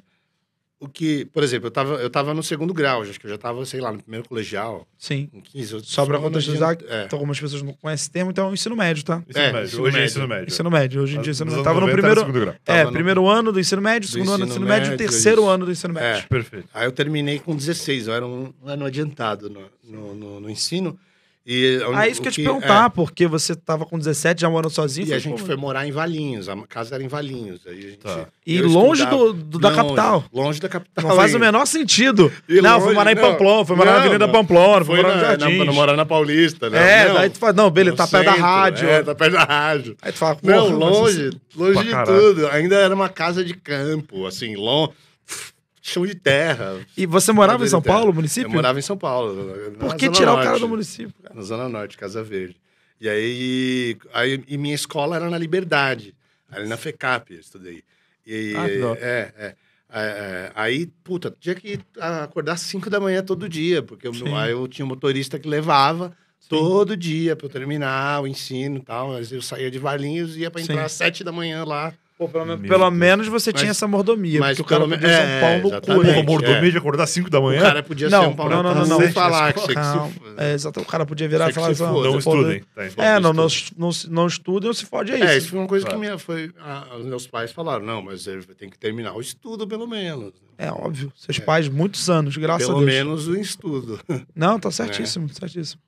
o que, por exemplo, eu tava eu tava no segundo grau, acho que eu já tava sei lá, no primeiro colegial. Sim. Com 15, eu, Só para contextualizar, é. então, algumas pessoas não conhecem esse termo, então ensino médio, tá? Ensino é, médio. hoje é ensino médio. Ensino médio. Hoje em dia, ensino médio. Tava no primeiro. É, no... primeiro ano do ensino médio, segundo ano do ensino médio, médio terceiro ano do ensino médio. É. Perfeito. Aí eu terminei com 16, eu era um ano adiantado no, no, no, no ensino. E, é isso que eu te perguntar, é, porque você tava com 17, já morando sozinho. E a gente como? foi morar em Valinhos, a casa era em Valinhos. Aí gente, tá. E longe estudava, do, do, da não, capital. Longe da capital. Não faz o menor sentido. E não, longe, fui morar em Pamplona, fui morar não, na Avenida Pamplona, fui morar no Jardim. Não, morar na Paulista, né? É, não, daí tu fala, não, beleza, tá perto da rádio. É, é, tá perto da rádio. Aí tu fala, não, longe, longe de tudo. Ainda era uma casa de campo, assim, longe chão de terra. E você morava em São Paulo, município? Eu morava em São Paulo. Por que tirar norte, o cara do município? Cara? Na Zona Norte, Casa Verde. E aí, aí e minha escola era na Liberdade, ali na FECAP, eu estudei. E, ah, é, é, é, é, Aí, puta, tinha que acordar às 5 da manhã todo dia, porque eu, aí eu tinha um motorista que levava Sim. todo dia para eu terminar o ensino e tal. Mas eu saía de Valinhos e ia para entrar Sim. às 7 da manhã lá. Pô, pelo, menos, pelo menos você mas, tinha essa mordomia. Mas o cara podia ser um é, pau no cu. Porra, né? é. mordomia é. de acordar 5 da manhã? O cara podia não, ser um pau não, não, não, ah, não, não. falar que você que é, exato, O cara podia virar e falar assim... Não estudem. Tá, então é, não, não, não, não estudem ou se fode é, é isso. É, isso foi uma coisa que minha, foi, os meus pais falaram. Não, mas tem que terminar o estudo pelo menos. É óbvio. Seus pais, muitos anos, graças a Deus. Pelo menos o estudo. Não, tá né? certíssimo, certíssimo.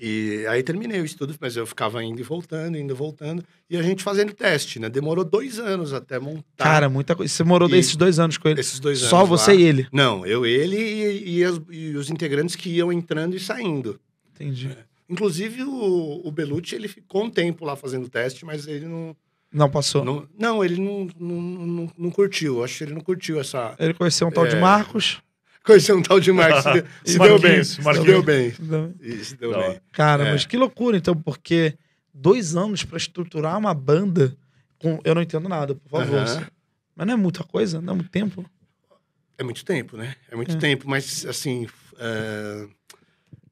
E aí terminei os estudos, mas eu ficava indo e voltando, indo e voltando. E a gente fazendo teste, né? Demorou dois anos até montar. Cara, muita coisa. Você morou e... esses dois anos com ele? Esses dois Só anos. Só você lá. e ele? Não, eu, ele e, e, as, e, os integrantes que iam entrando e saindo. Entendi. É. Inclusive, o, o Belucci, ele ficou um tempo lá fazendo teste, mas ele não... Não passou? Não, não ele não, não, não, não curtiu. Acho que ele não curtiu essa... Ele conheceu um tal é... de Marcos conhecer um tal de Marcos. Se, deu, se deu bem. Se deu bem. deu bem. Cara, é. mas que loucura, então, porque dois anos para estruturar uma banda, com... eu não entendo nada, por favor. Uh -huh. Mas não é muita coisa, não é muito tempo. É muito tempo, né? É muito é. tempo, mas assim. Eh,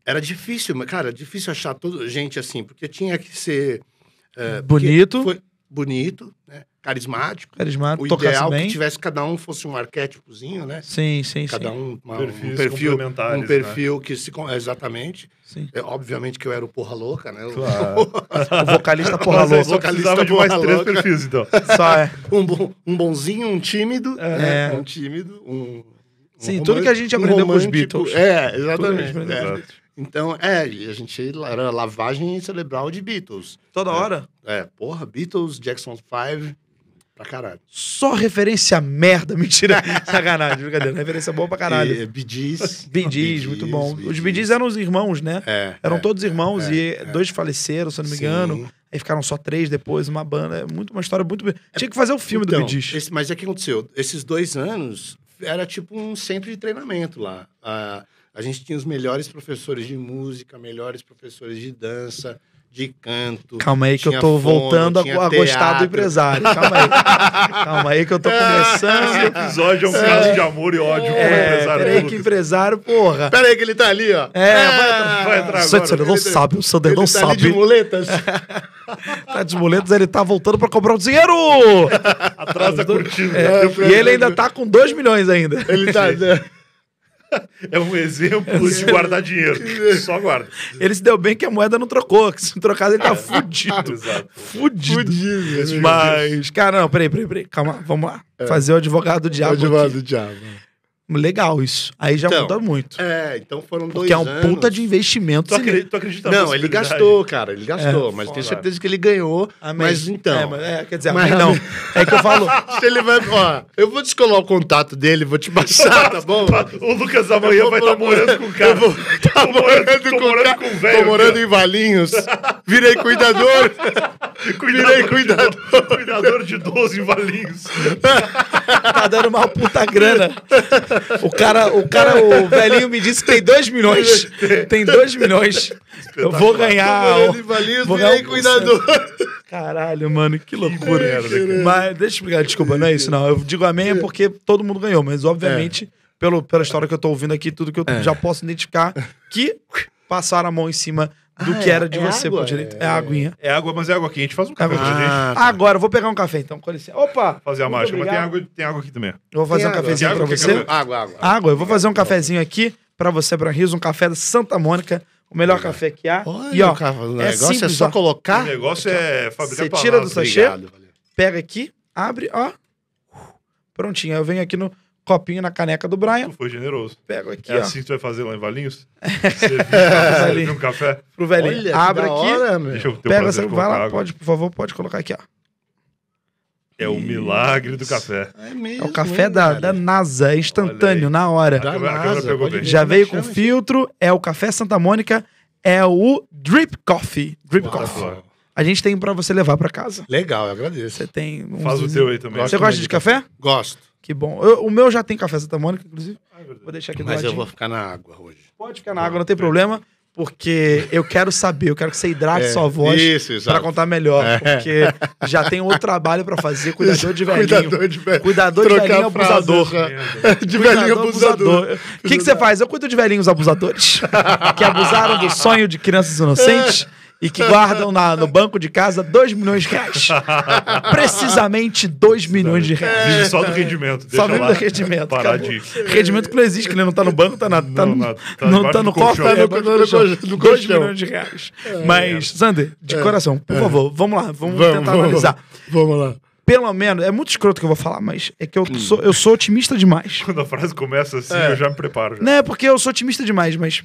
era difícil, cara, difícil achar todo, gente assim, porque tinha que ser. Eh, Bonito. Foi bonito, né? carismático. Carismático, O ideal é bem. que tivesse cada um fosse um arquétipozinho, né? Sim, sim, cada sim. um um perfil, um né? perfil né? que se exatamente. Sim. É, obviamente que eu era o porra louca, né? Claro. o vocalista porra louca. Vocalista porra de mais louca. três perfis então. Só é. um, bom, um bonzinho, um tímido, é. né? um tímido, um Sim, tudo que a gente é, aprendeu com os é. Beatles. É, exatamente. É. Então, é, a gente era lavagem cerebral de Beatles. Toda é, hora? É, porra, Beatles, Jackson 5, pra caralho. Só referência merda, mentira. Sacanagem, brincadeira. Referência boa pra caralho. Bidis. Bidis, muito bom. Bee Gees. Os Bidis eram os irmãos, né? É, eram é, todos irmãos é, e é. dois faleceram, se eu não me Sim. engano. Aí ficaram só três depois, uma banda. É muito, uma história muito. É Tinha que fazer o um filme então, do Bidis. Mas é que aconteceu? Esses dois anos era tipo um centro de treinamento lá. Ah, a gente tinha os melhores professores de música, melhores professores de dança, de canto. Calma aí que eu tô fono, voltando a, a gostar do empresário. Calma aí. Calma aí que eu tô começando. Esse episódio é um é. caso de amor e ódio é, com o é, empresário. Peraí, que empresário, porra. Peraí, que ele tá ali, ó. É, é. vai entrar, vai entrar agora. Ele, não tá- sabe, o Sander não tá sabe. Ele tá de muletas. tá de muletas, ele tá voltando pra cobrar o dinheiro! Atrás da É, né? e ele ainda tá com 2 milhões ainda. Ele tá... É um exemplo de guardar dinheiro. Só guarda. Ele se deu bem que a moeda não trocou. Que se trocar, ele tá é. fudido. Fudido. fudido. Mas, cara, não, peraí, peraí, peraí. Calma, vamos lá. É. Fazer o advogado do diabo. O advogado aqui. do diabo. Legal isso. Aí já então, muda muito. É, então foram dois anos. Porque é um puta de investimento. Tu acredita, tu acredita Não, ele gastou, cara. Ele gastou. É, mas foda. tenho certeza que ele ganhou. Amém. Mas então... É, mas, é, quer dizer, mas, não. É que eu falo... Se ele vai... Ó, eu vou descolar o contato dele, vou te passar, tá bom? Tá, o Lucas amanhã vai estar tá morando com o cara. Eu vou... Tá morando, com, morando com o velho. Tô morando cara. em Valinhos. Virei cuidador. cuidador Virei cuidador. De do... cuidador de 12 em Valinhos. tá dando uma puta grana. O cara, o cara, o velhinho me disse que tem 2 milhões. Tem 2 milhões. Eu vou ganhar. vou ganhar cuidador. Caralho, mano, que loucura. mas deixa eu explicar, desculpa, não é isso, não. Eu digo amém é é. porque todo mundo ganhou, mas obviamente, é. pelo, pela história que eu tô ouvindo aqui, tudo que eu já posso identificar, que passaram a mão em cima do ah, que é? era de é você água? pro direito. É, é aguinha. É água, mas é água quente. Faz um café ah, tá. Agora, vou pegar um café então, com licença. Opa! Fazer a mágica, obrigado. mas tem água, tem água aqui também. Eu vou fazer tem um cafezinho água, pra você. Água, água, água. Água, eu vou fazer um tá cafezinho aqui pra você, pra Rios, um café da Santa Mônica. O melhor café que há. Olha, e ó, o é negócio é, simples, é só ó. colocar. O negócio é fabricar Você tira do sachê, obrigado. pega aqui, abre, ó. Prontinho. eu venho aqui no copinho na caneca do Brian. Tu foi generoso. Pego aqui, é ó. assim que tu vai fazer lá em Valinhos? Você viu um café? Pro velhinho. Olha, Abre aqui. Hora, meu. Deixa eu ter Pega, você vai lá, água. pode, por favor, pode colocar aqui, ó. É o milagre do café. É, mesmo, é o café hein, da, da, NASA, é instantâneo, na hora. Da a NASA, a pegou bem. Já né? veio com filtro, é o café Santa Mônica, é o Drip Coffee. Drip Uau. Coffee. A gente tem para você levar para casa. Legal, eu agradeço. Você tem. Faz o teu aí também. Você gosta de café? Gosto. Que bom. Eu, o meu já tem café Santa Mônica, inclusive. Ah, é vou deixar aqui do Mas ladinho. eu vou ficar na água hoje. Pode ficar na água, não tem problema. Porque eu quero saber, eu quero que você hidrate é, sua voz para contar melhor. É. Porque já tem outro trabalho para fazer, cuidador de velhinho. Cuidador de, ve... cuidador de velhinho é abusador. Né? De cuidador velhinho é abusador. O que, que você faz? Eu cuido de velhinhos abusadores que abusaram do sonho de crianças inocentes. É e que guardam na, no banco de casa 2 milhões de reais. Precisamente 2 milhões de reais. É, só do rendimento. Só mesmo do rendimento. Parar Rendimento que não existe, que ele não tá no banco, tá, na, tá, não, no, tá, não tá no cofre, tá no, no, 2 milhões de reais. É, Mas, Sander, de é, coração, por é. favor, vamos lá, vamos, vamos tentar vamos, analisar. Vamos lá pelo menos, é muito escroto que eu vou falar, mas é que eu hum. sou, eu sou otimista demais. Quando a frase começa assim, é. eu já me preparo. Já. Não é porque eu sou otimista demais, mas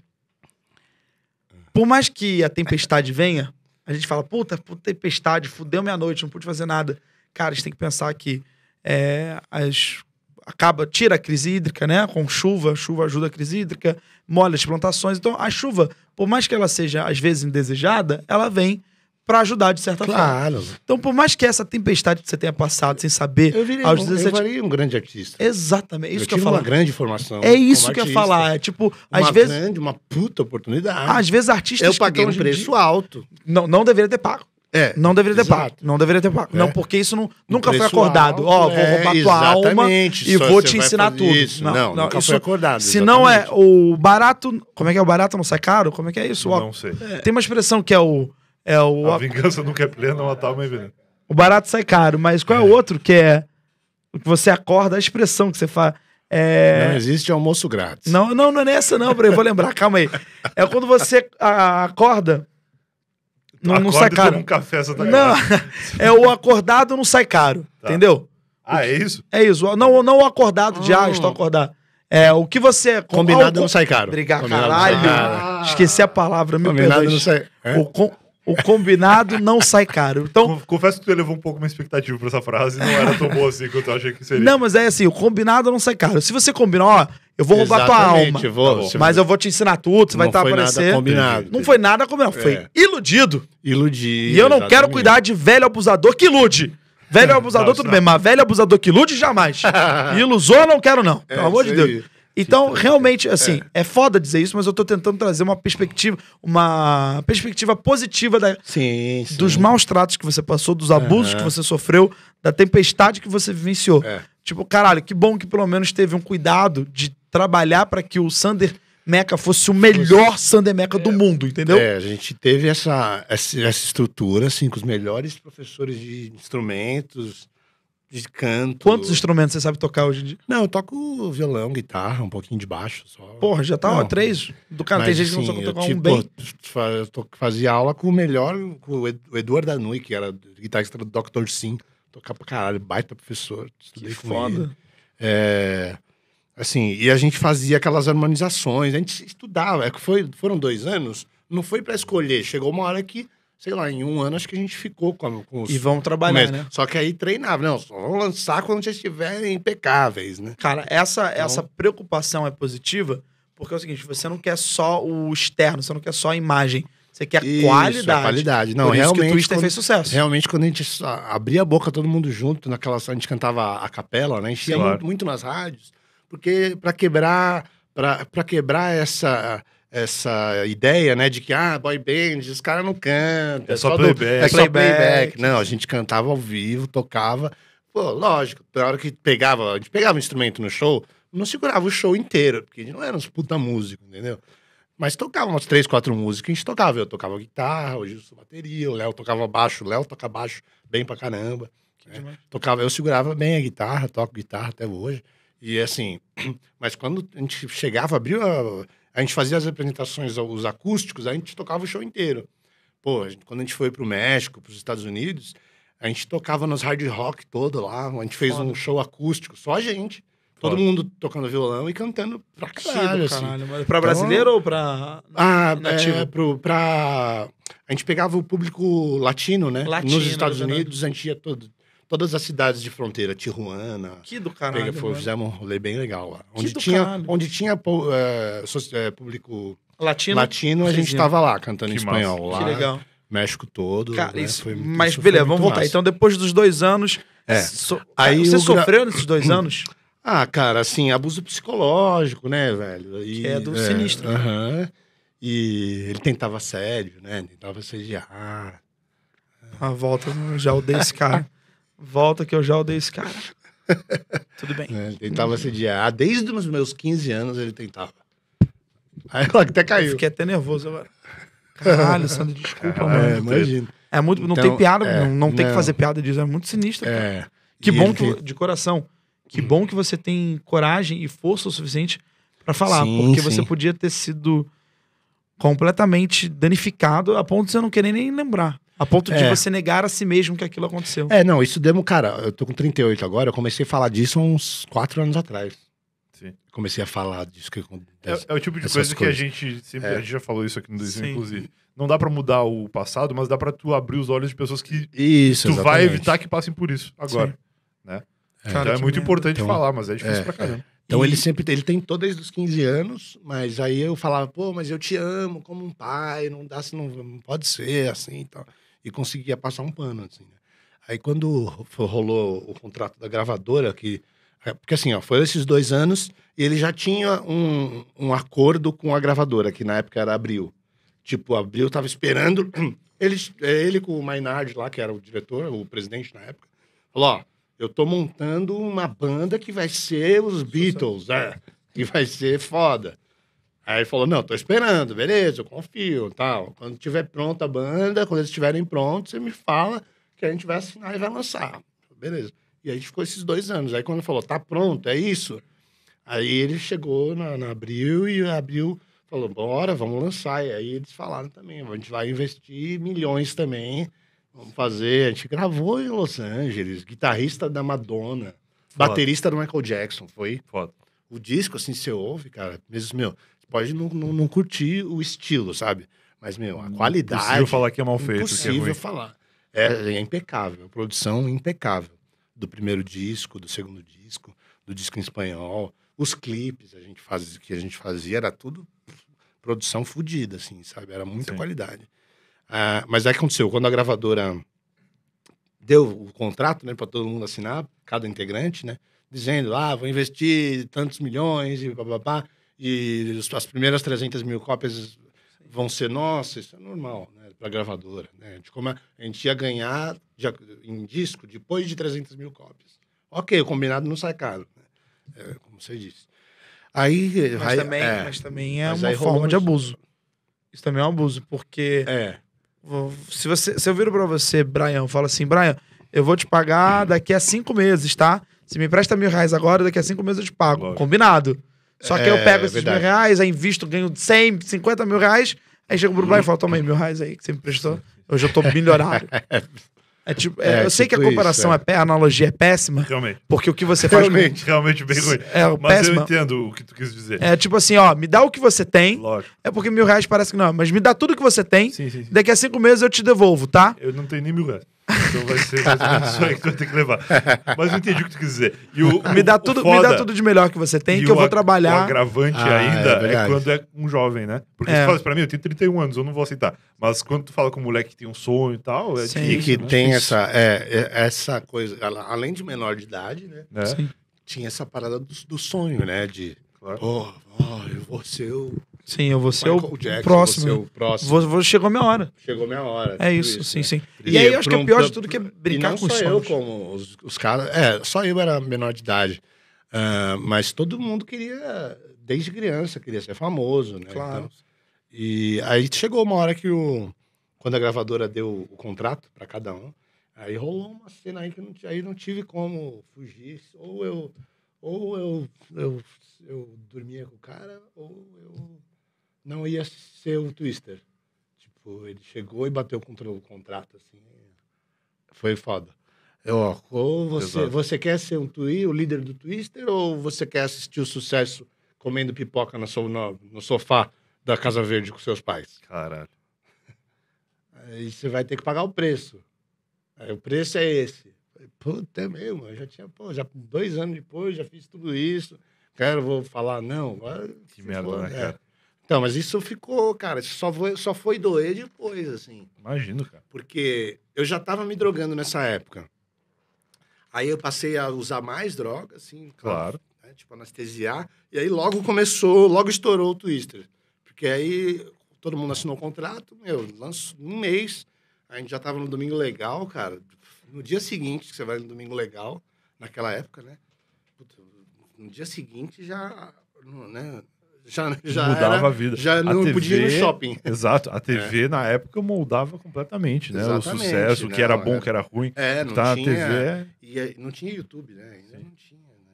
por mais que a tempestade venha, a gente fala, puta, puta tempestade, fudeu minha noite, não pude fazer nada. Cara, a gente tem que pensar que é, as, acaba, tira a crise hídrica, né? Com chuva, chuva ajuda a crise hídrica, molha as plantações. Então, a chuva, por mais que ela seja, às vezes, indesejada, ela vem para ajudar de certa claro. forma. Então, por mais que essa tempestade que você tenha passado sem saber, eu virei, aos 17 eu virei um grande artista. Exatamente, isso eu que eu falo. uma grande formação. É isso que artista. eu falar, é tipo, uma às vezes grande, uma puta oportunidade. Às vezes artistas Eu paguei um preço dia, alto. Não, não deveria ter pago. É, não deveria ter exato. pago. Não deveria ter pago. É. Não, porque isso não, nunca foi acordado. Ó, oh, vou é, roubar é, tua alma e vou te ensinar tudo. Isso. Não, não, não, nunca isso, foi acordado. Se não é o barato. Como é que é o barato? Não sai caro? Como é que é isso? Não sei. Tem uma expressão que é o é o... A vingança nunca é plena, uma tal, é mãe veneno. O barato sai caro, mas qual é o é. outro que é o que você acorda, a expressão que você fala. É... Não existe almoço grátis. Não, não, não é nessa, não, eu vou lembrar, calma aí. É quando você a, acorda. Não, acorda não sai caro. Um café, tá não, é o acordado não sai caro, tá. entendeu? Ah, é isso? É isso. Não, não o acordado de, ah, estou ah. acordado. É, o que você. Combinado não sai caro. Brigar, Combinado Sai Caro. Esqueci a palavra, meu Combinado não sai. É? O, com, o combinado não sai caro. Então, Confesso que tu elevou um pouco minha expectativa pra essa frase, não era tão boa assim quanto eu achei que seria. Não, mas é assim, o combinado não sai caro. Se você combinar, ó, eu vou roubar tua alma, vou. Tá mas eu vou te ensinar tudo, você vai Não estar tá foi nada aparecendo. combinado. Não foi nada combinado, foi É. iludido. E eu não quero cuidar de velho abusador que ilude. Velho abusador, tudo não. Tá, bem, mas velho abusador que ilude, jamais. Ilusou? não quero, não. É Pelo amor de Deus. aí. Então, realmente, assim, é. é. foda dizer isso, mas eu tô tentando trazer uma perspectiva, uma perspectiva positiva da, sim, sim. dos maus tratos que você passou, dos abusos uhum. que você sofreu, da tempestade que você vivenciou. É. Tipo, caralho, que bom que pelo menos teve um cuidado de trabalhar para que o Sander Meca fosse o melhor Sander Meca é, do mundo, entendeu? É, a gente teve essa, essa, essa estrutura, assim, com os melhores professores de instrumentos, de canto. Quantos instrumentos você sabe tocar hoje em dia? Não, eu toco violão, guitarra, um pouquinho de baixo só. Porra, já tá, não. ó, três do cara. tem gente que não sabe assim, tocar um tipo, bem. Eu fazia aula com o melhor, com o Eduardo Danui, que era guitarrista do Dr. Sim. Tocar pra caralho, baita professor. Estudei foda. Ele. É, assim, e a gente fazia aquelas harmonizações, a gente estudava. É foi, foram dois anos, não foi para escolher. Chegou uma hora que sei lá, em um ano acho que a gente ficou com, com os. E vão trabalhar, né? Só que aí treinava, não, só vão lançar quando já estiverem impecáveis, né? Cara, essa, então... essa preocupação é positiva, porque é o seguinte, você não quer só o externo, você não quer só a imagem. Você quer isso, é qualidade. A qualidade. Não, Por realmente. o Twister quando, fez sucesso. Realmente, quando a gente abria a boca todo mundo junto, naquela a gente cantava a capela, né? Enchia claro. muito, muito nas rádios, porque para quebrar, para quebrar essa essa ideia, né, de que, ah, boy band, os caras não cantam. É, é, só, playback. é só playback. Não, a gente cantava ao vivo, tocava. Pô, lógico, na hora que pegava, a gente pegava o um instrumento no show, não segurava o show inteiro, porque a gente não era uns puta músico, entendeu? Mas tocava umas três, quatro músicas, a gente tocava. Eu tocava guitarra, o Gilson bateria, o Léo tocava baixo, o Léo toca baixo bem pra caramba. Né? Tocava, eu segurava bem a guitarra, toco guitarra até hoje. E assim, mas quando a gente chegava, abriu a, a gente fazia as apresentações, os acústicos, a gente tocava o show inteiro. Pô, a gente, quando a gente foi para o México, para os Estados Unidos, a gente tocava nos hard rock todo lá. A gente fez Foda. um show acústico, só a gente. Todo Foda. mundo tocando violão e cantando pra caralho. Sim, caralho. Assim. Pra então brasileiro então, ou pra ah, nativo? É, pro, pra... A gente pegava o público latino, né? Latino, Nos Estados Unidos, a gente ia todo todas as cidades de fronteira, Tijuana. Que do caralho. foi, né? fizemos um rolê bem legal lá. Onde tinha, caralho. onde tinha uh, público latino, latino a gente estava lá cantando que em espanhol. Massa. Lá, que legal. México todo. Cara, né? isso, foi, mas isso beleza, vamos voltar. Massa. Então, depois dos dois anos. É. So... Aí você sofreu nesses dois anos? Ah, cara, assim, abuso psicológico, né, velho? E, que é do é, sinistro. Uh né? -huh. E ele tentava sério, né? Tentava sediar. Ah, volta, já odeio esse cara. volta que eu já odeio esse cara. Tudo bem. É, ele tentava sediar. Ah, desde os meus 15 anos ele tentava. Aí ela até caiu. Eu fiquei até nervoso agora. Caralho, Sandro, desculpa, mano. É, imagina. É muito, não então, tem piada, é, não, não, tem não. que fazer piada disso, é muito sinistro, é. Que e bom que, de coração, que hum. bom que você tem coragem e força o suficiente para falar, sim, porque sim. você podia ter sido completamente danificado a ponto de você não querer nem lembrar. A ponto de é. você negar a si mesmo que aquilo aconteceu. É, não, isso demo, cara, eu tô com 38 agora, eu comecei a falar disso uns 4 anos atrás. Sim. Comecei a falar disso que acontece. É, é o tipo de coisa coisas. que a gente sempre. É. A gente já falou isso aqui no desenho, Sim. inclusive. Não dá para mudar o passado, mas dá para tu abrir os olhos de pessoas que isso, tu exatamente. vai evitar que passem por isso agora. Né? É. Cara, então é muito importante então, falar, mas é difícil é, pra caramba. É. Então e... ele sempre ele tentou desde os 15 anos, mas aí eu falava, pô, mas eu te amo como um pai, não dá, não, não pode ser assim, então e conseguia passar um pano, assim, né? Aí quando rolou o contrato da gravadora, que... É, porque assim, ó, foram esses dois anos e ele já tinha um, um acordo com a gravadora, que na época era Abril. Tipo, Abril tava esperando... Ele, ele com o Maynard lá, que era o diretor, o presidente na época, falou, ó, eu tô montando uma banda que vai ser os Beatles, é, que vai ser foda. Aí falou, não, tô esperando, beleza, eu confio tal. Quando tiver pronta a banda, quando eles estiverem prontos, você me fala que a gente vai assinar e vai lançar. Beleza. E aí a gente ficou esses dois anos. Aí quando falou, tá pronto, é isso? Aí ele chegou na, na Abril e abriu, Abril falou, bora, vamos lançar. E aí eles falaram também, a gente vai investir milhões também, vamos fazer. A gente gravou em Los Angeles, guitarrista da Madonna, Foda. baterista do Michael Jackson, foi? Foda. O disco, assim, você ouve, cara, mesmo, meu pode não, não, não curtir o estilo, sabe? Mas, meu, a hum, qualidade. Impossível falar que é mal feito. É impossível é falar. É, é impecável. Produção impecável. Do primeiro disco, do segundo disco, do disco em espanhol. Os clipes a gente faz, que a gente fazia era tudo produção fodida, assim, sabe? Era muita Sim. qualidade. Ah, mas aí aconteceu, quando a gravadora deu o contrato, né, para todo mundo assinar, cada integrante, né? Dizendo, ah, vou investir tantos milhões e bababá. Blá, blá, blá e as primeiras 300 mil cópias vão ser nossas, isso é normal, né? Para gravadora, né? A como a, gente ia ganhar de, em disco depois de 300 mil cópias. Ok, o combinado não sai caro, né? é, como você disse. Aí, mas, aí, também, é, mas também é mas uma forma de abuso. Isso também é um abuso, porque é. se, você, se eu viro para você, Brian, falo assim, Brian, eu vou te pagar daqui a cinco meses, tá? Se me empresta mil reais agora, daqui a cinco meses eu te pago. Lógico. Combinado. Só que é, eu pego esses verdade. mil reais, aí invisto, ganho 100, 50 mil reais, aí chego pro Brian e falo, toma aí mil reais aí que você me prestou. Hoje eu tô milionário. É tipo, é, é eu tipo sei que a tipo comparação, isso, é. é a analogia é péssima. Realmente. Porque o que você faz. Realmente, com... realmente bem ruim. É, mas péssima. eu entendo o que tu quis dizer. É tipo assim, ó, me dá o que você tem. Lógico. É porque mil reais parece que não, é, mas me dá tudo que você tem. Sim, sim, sim. Daqui a cinco meses eu te devolvo, tá? Eu não tenho nem mil reais. Então vai ser mais aí que eu tenho que levar. Mas eu entendi o que tu quis dizer. E o, me, dá tudo, foda, me dá tudo de melhor que você tem, que eu vou trabalhar. O agravante ah, é ainda é, é, quando é um jovem, né? Porque é. tu fala pra mim, eu tenho 31 anos, eu não vou aceitar. Mas quando tu fala com um moleque que tem um sonho e tal, é Sim, difícil, E que né? tem essa, é, é, essa coisa, além de menor de idade, né? É. Tinha essa parada do, do sonho, né? De, claro. oh, oh, eu vou ser o Sim, eu vou ser o Jackson, é próximo. Vou ser o próximo. Vou, vou, chegou minha hora. Chegou minha hora. É isso, isso, sim, né? sim. E, e aí eu acho que o é pior de tudo que é brincar com os só eu como os, os caras... É, só eu era menor de idade. Uh, mas todo mundo queria, desde criança, queria ser famoso, né? Claro. Então, e aí chegou uma hora que o... Quando a gravadora deu o contrato para cada um, aí rolou uma cena aí que não, aí não tive como fugir. Ou eu ou eu, eu, eu dormia com o cara, ou eu não ia ser o Twister. Tipo, ele chegou e bateu contra o contrato, assim. Foi foda. Eu, ó, ou você, você quer ser um twi, o líder do Twister ou você quer assistir o sucesso comendo pipoca no, so, no, no sofá da Casa Verde com seus pais? Caralho. Aí você vai ter que pagar o preço. Aí o preço é esse. Puta é mesmo, eu já tinha, pô, já dois anos depois, já fiz tudo isso. Cara, vou falar, não. Agora, que merda, né, é. cara? É. Então, mas isso ficou, cara, só foi, só foi doer depois, assim. Imagino, cara. Porque eu já tava me drogando nessa época. Aí eu passei a usar mais droga, assim, claro. claro. Né? Tipo, anestesiar. E aí logo começou, logo estourou o Twister. Porque aí todo mundo assinou o contrato, meu, lanço um mês. A gente já tava no domingo legal, cara. No dia seguinte, que você vai no domingo legal, naquela época, né? Puta, no dia seguinte já, né? já, já mudava era, a vida. Já não TV, podia ir no shopping. Exato. A TV, é. na época, moldava completamente, né? Exatamente, o sucesso, o que né? era bom, o que era ruim. É, não tá, tinha... A TV... É- e não tinha YouTube, né? Ainda Sim. não tinha, né?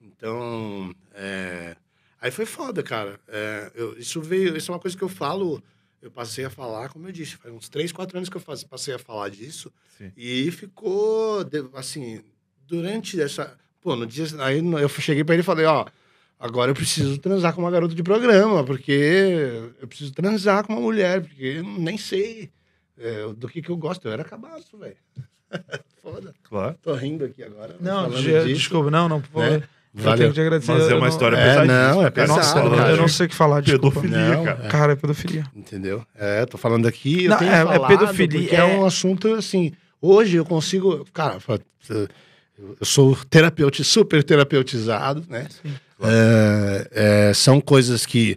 Então... É... Aí foi foda, cara. É, eu, isso veio... Isso é uma coisa que eu falo... Eu passei a falar, como eu disse, faz uns 3, 4 anos que eu faz, passei a falar disso. Sim. E ficou, assim, durante essa... Pô, no dia... Aí eu cheguei pra ele e falei, ó... Oh, Agora eu preciso transar com uma garota de programa, porque eu preciso transar com uma mulher, porque eu nem sei é, do que, que eu gosto. Eu era cabaço, velho. Foda. Claro. Tô rindo aqui agora. Não, de, desculpa, não, não. Pô, né? Valeu. Eu tenho que agradecer. Mas é uma história é, não... É, não, é pesado, Nossa, cara. Eu não sei o que falar, é de Pedofilia, não, cara. É. Cara, é pedofilia. Entendeu? É, tô falando aqui, não, é, é, falado, é, pedofilia. É... é um assunto, assim, hoje eu consigo... Cara, eu sou terapeuta, super terapeutizado, né? Sim. É, é, são coisas que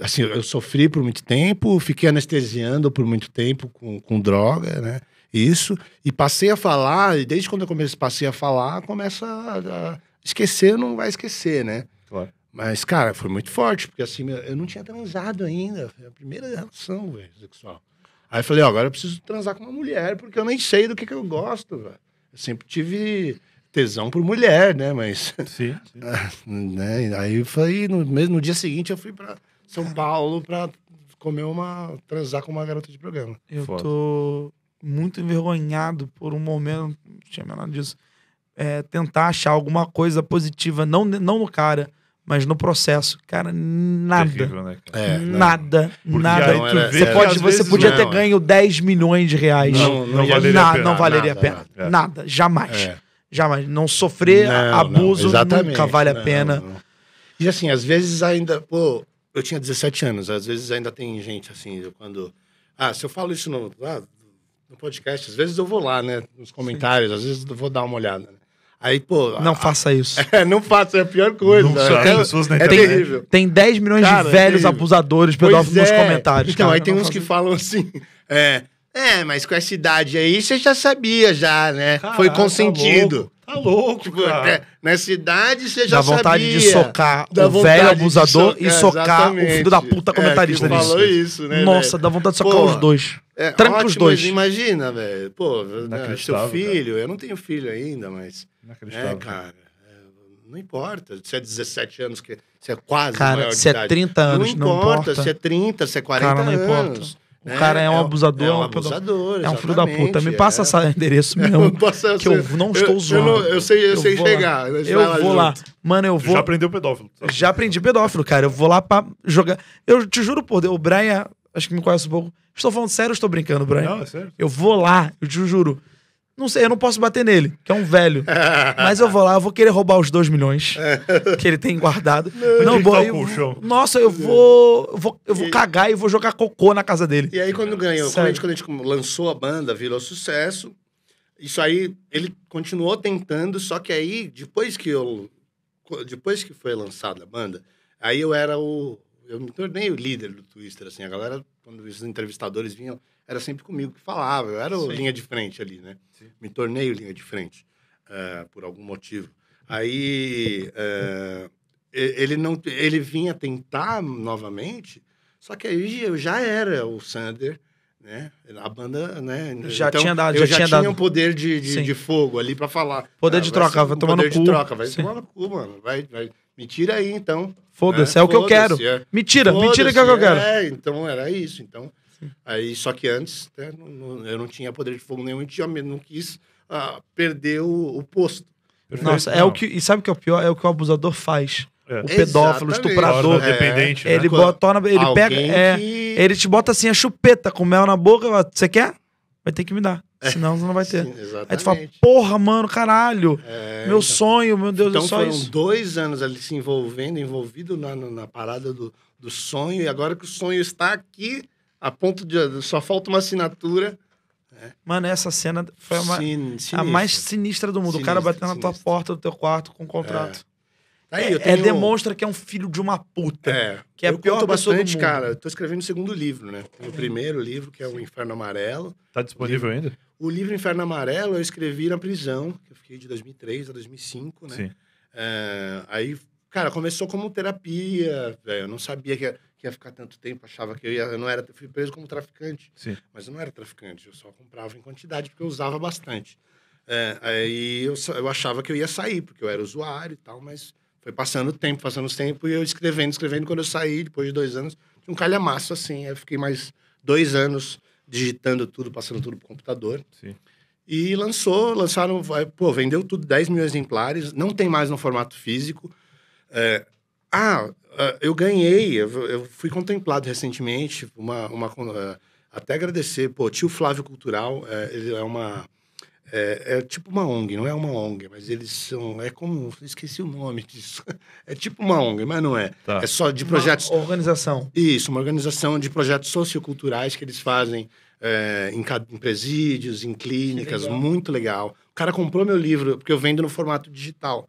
assim, eu sofri por muito tempo, fiquei anestesiando por muito tempo com, com droga, né? Isso. E passei a falar, e desde quando eu comecei, passei a falar, começa a, esquecer, não vai esquecer, né? Claro. Mas, cara, foi muito forte, porque assim, eu não tinha transado ainda. a primeira relação, sexual. Aí eu falei, agora eu preciso transar com uma mulher, porque eu nem sei do que, que eu gosto, velho. Eu sempre tive tesão por mulher, né? Mas. Sim. sim. Ah, né? Aí foi. No, mesmo, no dia seguinte eu fui para São Paulo para comer uma. transar com uma garota de programa. Eu Foda. tô muito envergonhado por um momento. Não tinha nada disso. É, tentar achar alguma coisa positiva, não, não no cara, mas no processo. Cara, nada. Terrível, né, cara? É, nada, nada. você, pode, você podia não, ter é. ganho 10 milhões de reais. Não, não, não valeria, a pena. Não valeria nada, a pena. Nada, é. nada jamais. É. Jamais. Não sofrer não, abuso não, nunca vale não, a pena. E assim, às vezes ainda. Pô, eu tinha 17 anos, às vezes ainda tem gente assim, quando. Ah, se eu falo isso no, ah, no podcast, às vezes eu vou lá, né? Nos comentários, Sim. às vezes eu vou dar uma olhada. Né. Aí, pô. Não a, faça isso. É, não faça, é a pior coisa. Não, é, tem, pessoas é terrível. Tem 10 milhões cara, de é velhos é abusadores pedófilos nos é. comentários. Então, cara, aí tem uns que falam assim. É, é, mas com essa idade aí, você já sabia, já, né? Caraca, Foi tá consentido. Tá louco, tá louco tipo, é, cara. Nessa idade, você já sabia. É, né, dá vontade de socar dá o velho abusador socar, e socar exatamente. o filho da puta comentarista. É, falou isso, né? Nossa, véio? dá vontade de socar Pô, os dois. É, Tranca ótimo, os dois. imagina, velho. Pô, né, seu filho, cara. eu não tenho filho ainda, mas... Não né, É, cara. Não importa se é 17 anos, que se é quase Cara, maior se é 30 anos, não importa. Não importa se é 30, se é 40 cara, não anos. Importa. O é, cara é um abusador. É um abusador, É um é é filho da puta. Me é. passa esse endereço mesmo. Passa, que eu não estou zoando. Eu, eu, sei, eu, eu sei enxergar. Eu vou junto. lá. Mano, eu vou... Já aprendeu pedófilo. Sabe? Já aprendi pedófilo, cara. Eu vou lá pra jogar... Eu te juro por Deus, o Brian... Acho que me conhece um pouco. Estou falando sério ou estou brincando, Brian? Não, é sério. Eu vou lá, eu te juro não sei, eu não posso bater nele, que é um velho. Mas eu vou lá, eu vou querer roubar os 2 milhões que ele tem guardado. Não, é não tá vou. Eu, nossa, eu vou, eu vou. Eu vou cagar e vou jogar cocô na casa dele. E aí, quando ganhou, quando a, gente, quando a gente lançou a banda, virou sucesso. Isso aí, ele continuou tentando, só que aí, depois que eu. Depois que foi lançada a banda, aí eu era o. Eu me tornei o líder do Twister, assim. A galera, quando os entrevistadores vinham era sempre comigo que falava. Eu era o linha de frente ali, né? Sim. Me tornei o linha de frente, uh, por algum motivo. Aí uh, ele não ele vinha tentar novamente, só que aí eu já era o Sander, né? A banda, né? Já então, tinha dado, eu já, tinha, tinha dado. um poder de, de, de fogo ali para falar. Poder ah, de troca, vai tomar no cu. Poder de troca, vai tomar no cu, mano. Vai, vai. Me tira aí, então. Foda-se, é, é, o que eu quero. É. Me tira, me tira que é o que eu quero. É, então era isso. Então, Aí, só que antes, né, não, eu não tinha poder de fogo nenhum e tinha, não quis ah, perder o, o posto. Nossa, é o que. E sabe o que é o pior? É o que o abusador faz. É. O pedófilo, o estuprador. É. dependente, né? Ele, né? bota, torna, ele pega. É, Ele te bota assim a chupeta com mel na boca. Você quer? Vai ter que me dar. É. Senão você não vai ter. Sim, Aí tu fala, porra, mano, caralho. É, meu então... sonho, meu Deus, então, é só foram isso. dois anos ali se envolvendo, envolvido na, na, na parada do, do sonho. E agora que o sonho está aqui a ponto de só falta uma assinatura. Né? Mano, essa cena foi uma, Sin, a mais sinistra do mundo. Sinistra, o cara batendo sinistra. na tua porta do teu quarto com o um contrato. É. Tá aí, é, é tenho... é, demonstra que é um filho de uma puta. É. Que é eu pior bastante, cara. Eu tô escrevendo o segundo livro, né? o primeiro livro, que é o Inferno Amarelo. Tá disponível o ainda? O livro Inferno Amarelo eu escrevi na prisão, que eu fiquei de 2003 a 2005, né? Sim. É... aí, cara, começou como terapia, Eu não sabia que... Era ia ficar tanto tempo, achava que eu ia. Eu não era, fui preso como traficante. Sim. Mas eu não era traficante, eu só comprava em quantidade, porque eu usava bastante. É, aí eu, eu achava que eu ia sair, porque eu era usuário e tal, mas foi passando o tempo, passando o tempo, e eu escrevendo, escrevendo. Quando eu saí, depois de dois anos, tinha um calhamaço assim. eu fiquei mais dois anos digitando tudo, passando tudo pro computador. Sim. E lançou, lançaram, pô, vendeu tudo 10 mil exemplares, não tem mais no formato físico. É, ah, ah, eu ganhei, eu fui contemplado recentemente, uma, uma, ah, até agradecer, pô, tio Flávio Cultural, eh, ele é uma. É, é, tipo uma ONG, não é uma ONG, mas eles são. É como. Esqueci o nome disso. É tipo uma ONG, mas não é. Tá. É só de projetos. Uma organização. Isso, uma organização de projetos socioculturais que eles fazem é, em, em, presídios, em clínicas, legal. muito legal. O cara comprou meu livro, porque eu vendo no formato digital.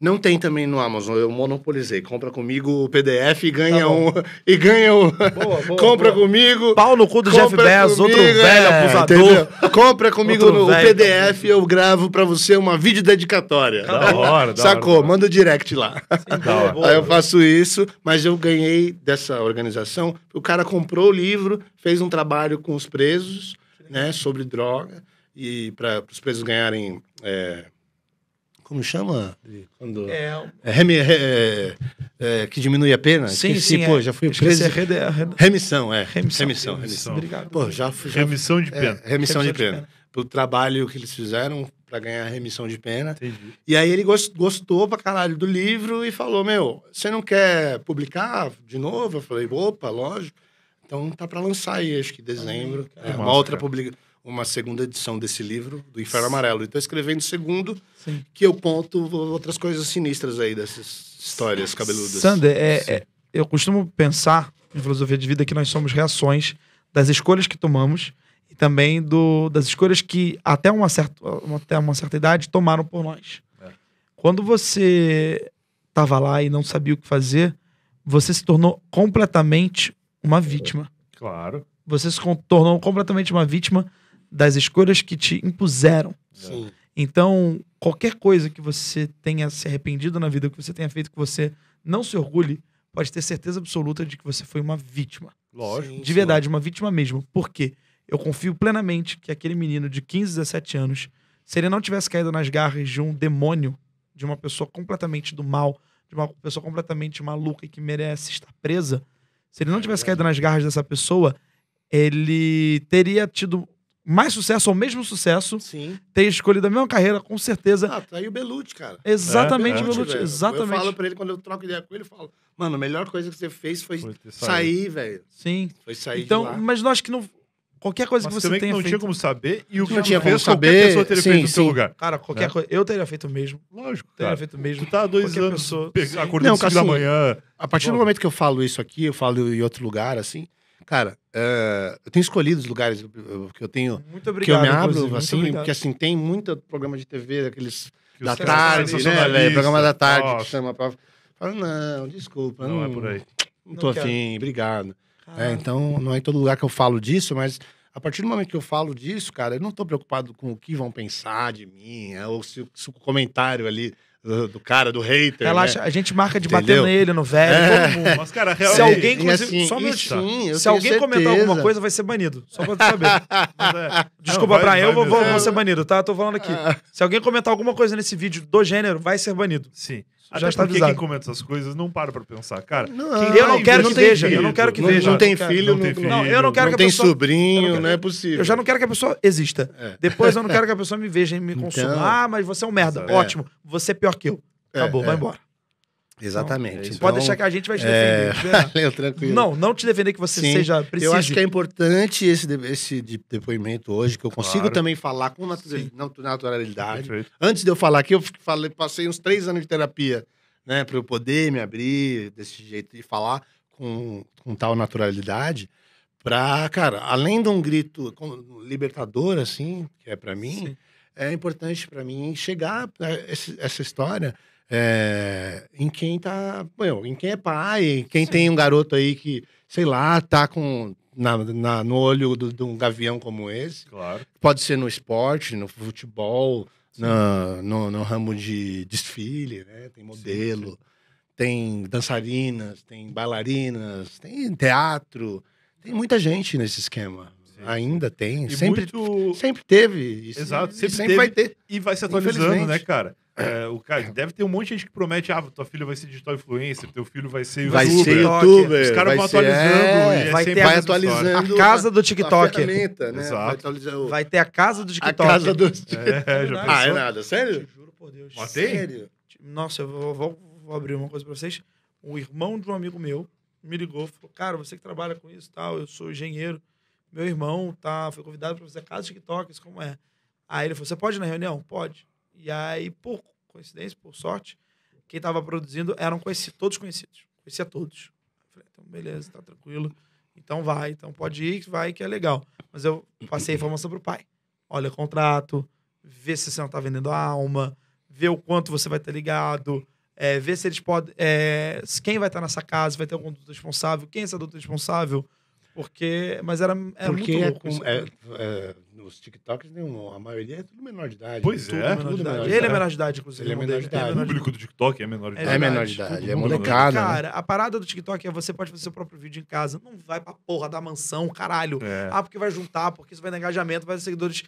Não tem também no Amazon, eu monopolizei. Compra comigo o PDF e ganha tá um. E ganha um. Boa, boa, compra boa. comigo. Pau no cu do Jeff Bezos, outro é. velho é, abusador. Entendeu? compra comigo no, velho, o PDF e eu gravo pra você uma vídeo dedicatória. Da hora, da Sacou? Hora. Manda o direct lá. Sim, da hora. Aí eu faço isso, mas eu ganhei dessa organização. O cara comprou o livro, fez um trabalho com os presos, né, sobre droga, e para os presos ganharem. É, como chama? Quando... É... É é, é, é, que diminui a pena? Sim, Esqueci, sim. Pô, é. já fui preso. Remissão, é. Remissão. Remissão. remissão. Obrigado. Pô, já, já... Remissão de pena. remissão, remissão de, pena. Pelo trabalho que eles fizeram para ganhar remissão de pena. Entendi. E aí ele gostou pra caralho do livro e falou, meu, você não quer publicar de novo? Eu falei, opa, lógico. Então tá para lançar aí, acho que dezembro. é, uma outra publicação uma segunda edição desse livro, do Inferno Amarelo. E então, estou escrevendo o segundo, Sim. que eu conto outras coisas sinistras aí dessas histórias cabeludas. Sander, é, é, eu costumo pensar em filosofia de vida que nós somos reações das escolhas que tomamos e também do, das escolhas que até uma, certa, até uma certa idade tomaram por nós. É. Quando você estava lá e não sabia o que fazer, você se tornou completamente uma vítima. Claro. Você se tornou completamente uma vítima das escolhas que te impuseram. Sim. Então, qualquer coisa que você tenha se arrependido na vida, que você tenha feito que você não se orgulhe, pode ter certeza absoluta de que você foi uma vítima. Lógico. De verdade, uma vítima mesmo. Por quê? Eu confio plenamente que aquele menino de 15, 17 anos, se ele não tivesse caído nas garras de um demônio, de uma pessoa completamente do mal, de uma pessoa completamente maluca e que merece estar presa, se ele não é tivesse caído nas garras dessa pessoa, ele teria tido mais sucesso ou mesmo sucesso Sim. ter escolhido a mesma carreira, com certeza. Ah, tá aí é o Belucci, cara. Exatamente, é, é Belucci. Belucci exatamente. Eu falo pra ele, quando eu troco ideia com ele, eu falo, mano, a melhor coisa que você fez foi, sair, velho. Sim. Foi sair então, Mas nós que não... Qualquer coisa mas que você também tenha não feito... tinha como saber e o que não tinha fez, como saber. pessoa teria sim, feito sim. seu lugar. Cara, qualquer né? coisa... Eu teria feito mesmo. Lógico, cara. Teria feito mesmo. Tu tá há dois qualquer anos pessoa... acordando 5 assim, da manhã... A partir do momento que eu falo isso aqui, eu falo em outro lugar, assim... Cara, uh, eu tenho escolhido os lugares que eu tenho. Muito obrigado. Que eu me abro, assim, porque assim, tem muito programa de TV, aqueles que da tarde, né? É, programa da tarde Nossa. que chama pra. Fala, não, desculpa. Não, é não é por aí. Não, tô quero. afim, obrigado. É, então, não é em todo lugar que eu falo disso, mas a partir do momento que eu falo disso, cara, eu não tô preocupado com o que vão pensar de mim, é, ou se, se o comentário ali do, cara, do hater. Relaxa, né? a gente marca de Entendeu? bater nele, no velho, é. todo mundo. Mas, cara, realmente. Se alguém, assim, só um minutinho. Tá? Sim, se alguém certeza. comentar alguma coisa, vai ser banido. Só pra saber. Mas, é. Desculpa, Brian, eu vou, vou, ser banido, tá? Tô falando aqui. Ah. Se alguém comentar alguma coisa nesse vídeo do gênero, vai ser banido. Sim. Até já está porque avisado. quem comenta essas coisas não para para pensar, cara. Não, quem eu não quero que veja. Eu não quero que veja. Não tem filho, não tem filho. Não, eu não quero não que a pessoa... tem sobrinho, não é possível. Eu já não quero que a pessoa exista. É. Depois eu não quero que a pessoa me veja e me consuma. Então... Ah, mas você é um merda. É. Ótimo. Você é pior que eu. É, Acabou, vai é. embora. Então, é Exatamente. Então, pode deixar que a gente vai te é, defender. É... tranquilo. Não, não te defender que você Sim. seja preciso. Eu acho que é importante esse, de... esse depoimento hoje, que eu consigo claro. também falar com naturalidade. Antes de eu falar aqui, eu falei, passei uns três anos de terapia, né? para eu poder me abrir desse jeito e falar com, com tal naturalidade. para cara, além de um grito libertador, assim, que é para mim. Sim é importante para mim chegar essa, essa história é, em quem tá, bom, em quem é pai, quem Sim. tem um garoto aí que, sei lá, tá com na, na no olho de um gavião como esse. Claro. Pode ser no esporte, no futebol, no, no, ramo de desfile, né? Tem modelo, sim, sim. tem dançarinas, tem bailarinas, tem teatro, tem muita gente nesse esquema. Ainda tem. E sempre, muito... sempre teve. E Exato. Sempre, sempre teve, vai ter. E vai se atualizando, né, cara? É. é, o cara deve ter um monte de gente que promete: ah, tua filha vai ser digital influencer, teu filho vai ser youtuber. Vai ser youtuber. Os caras vão atualizando. É, é vai, é ter vai atualizando. A casa do TikTok. A né? Exato. Vai, o... vai, ter a casa do TikTok. A casa do é, Ah, é nada. Sério? Te juro por Deus. Matei? Sério? Nossa, eu vou, vou, vou abrir uma coisa pra vocês. O irmão de um amigo meu me ligou falou: cara, você que trabalha com isso e tal, eu sou engenheiro meu irmão tá, foi convidado para fazer casa de TikToks, como é? Aí ele falou, você pode ir na reunião? Pode. E aí, por coincidência, por sorte, quem estava produzindo eram conhecidos, todos conhecidos. Conhecia todos. Eu falei, então beleza, tá tranquilo. Então vai, então pode ir, vai que é legal. Mas eu passei a informação pro pai. Olha o contrato, vê se você não tá vendendo a alma, vê o quanto você vai estar tá ligado, é, vê se eles podem... É, quem vai estar tá nessa casa, vai ter algum adulto responsável, quem é esse adulto responsável... Porque, mas era, era é Porque muito louco. É, é, é, nos TikToks, né, a maioria é tudo menor de idade. Pois tudo né? é. Tudo menor de idade. Ele é menor de idade, inclusive. Ele é, é menor de idade. O público do TikTok é menor de é idade. É menor de idade, é molecada. Cara, a parada do TikTok é você pode fazer seu próprio vídeo em casa. Não vai pra porra da mansão, caralho. Ah, porque vai juntar, porque isso vai dar engajamento, vai ter seguidores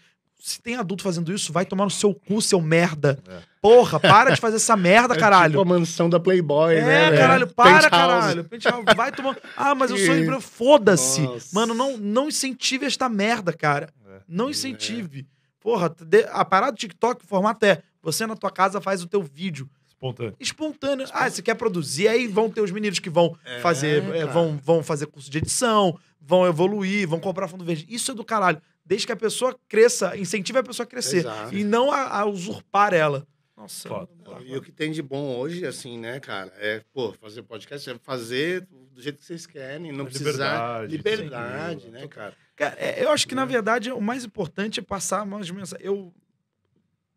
se tem adulto fazendo isso, vai tomar no seu cu, seu merda. É. Porra, para de fazer essa merda, é caralho. É tipo a mansão da Playboy, é, né? É, caralho, para, caralho. Vai tomar. Ah, mas eu sou empreendedor. Foda-se. Mano, não, não incentive esta merda, cara. É. Não é. incentive. Porra, a parada do TikTok, o formato é: você na tua casa faz o teu vídeo. Espontâneo. Espontâneo. Ah, você quer produzir, aí vão ter os meninos que vão fazer, vão, vão fazer curso de edição, vão evoluir, vão comprar fundo verde. Isso é do caralho desde que a pessoa cresça, incentive a pessoa a crescer Exato. e não a, a, usurpar ela. Nossa. Foda. E o que tem de bom hoje, assim, né, cara, é, pô, fazer podcast, é fazer do jeito que vocês querem, não é precisar. Liberdade, liberdade né, cara? Cara, é, eu acho que, na né? verdade, o mais importante é passar umas mensagem. Eu.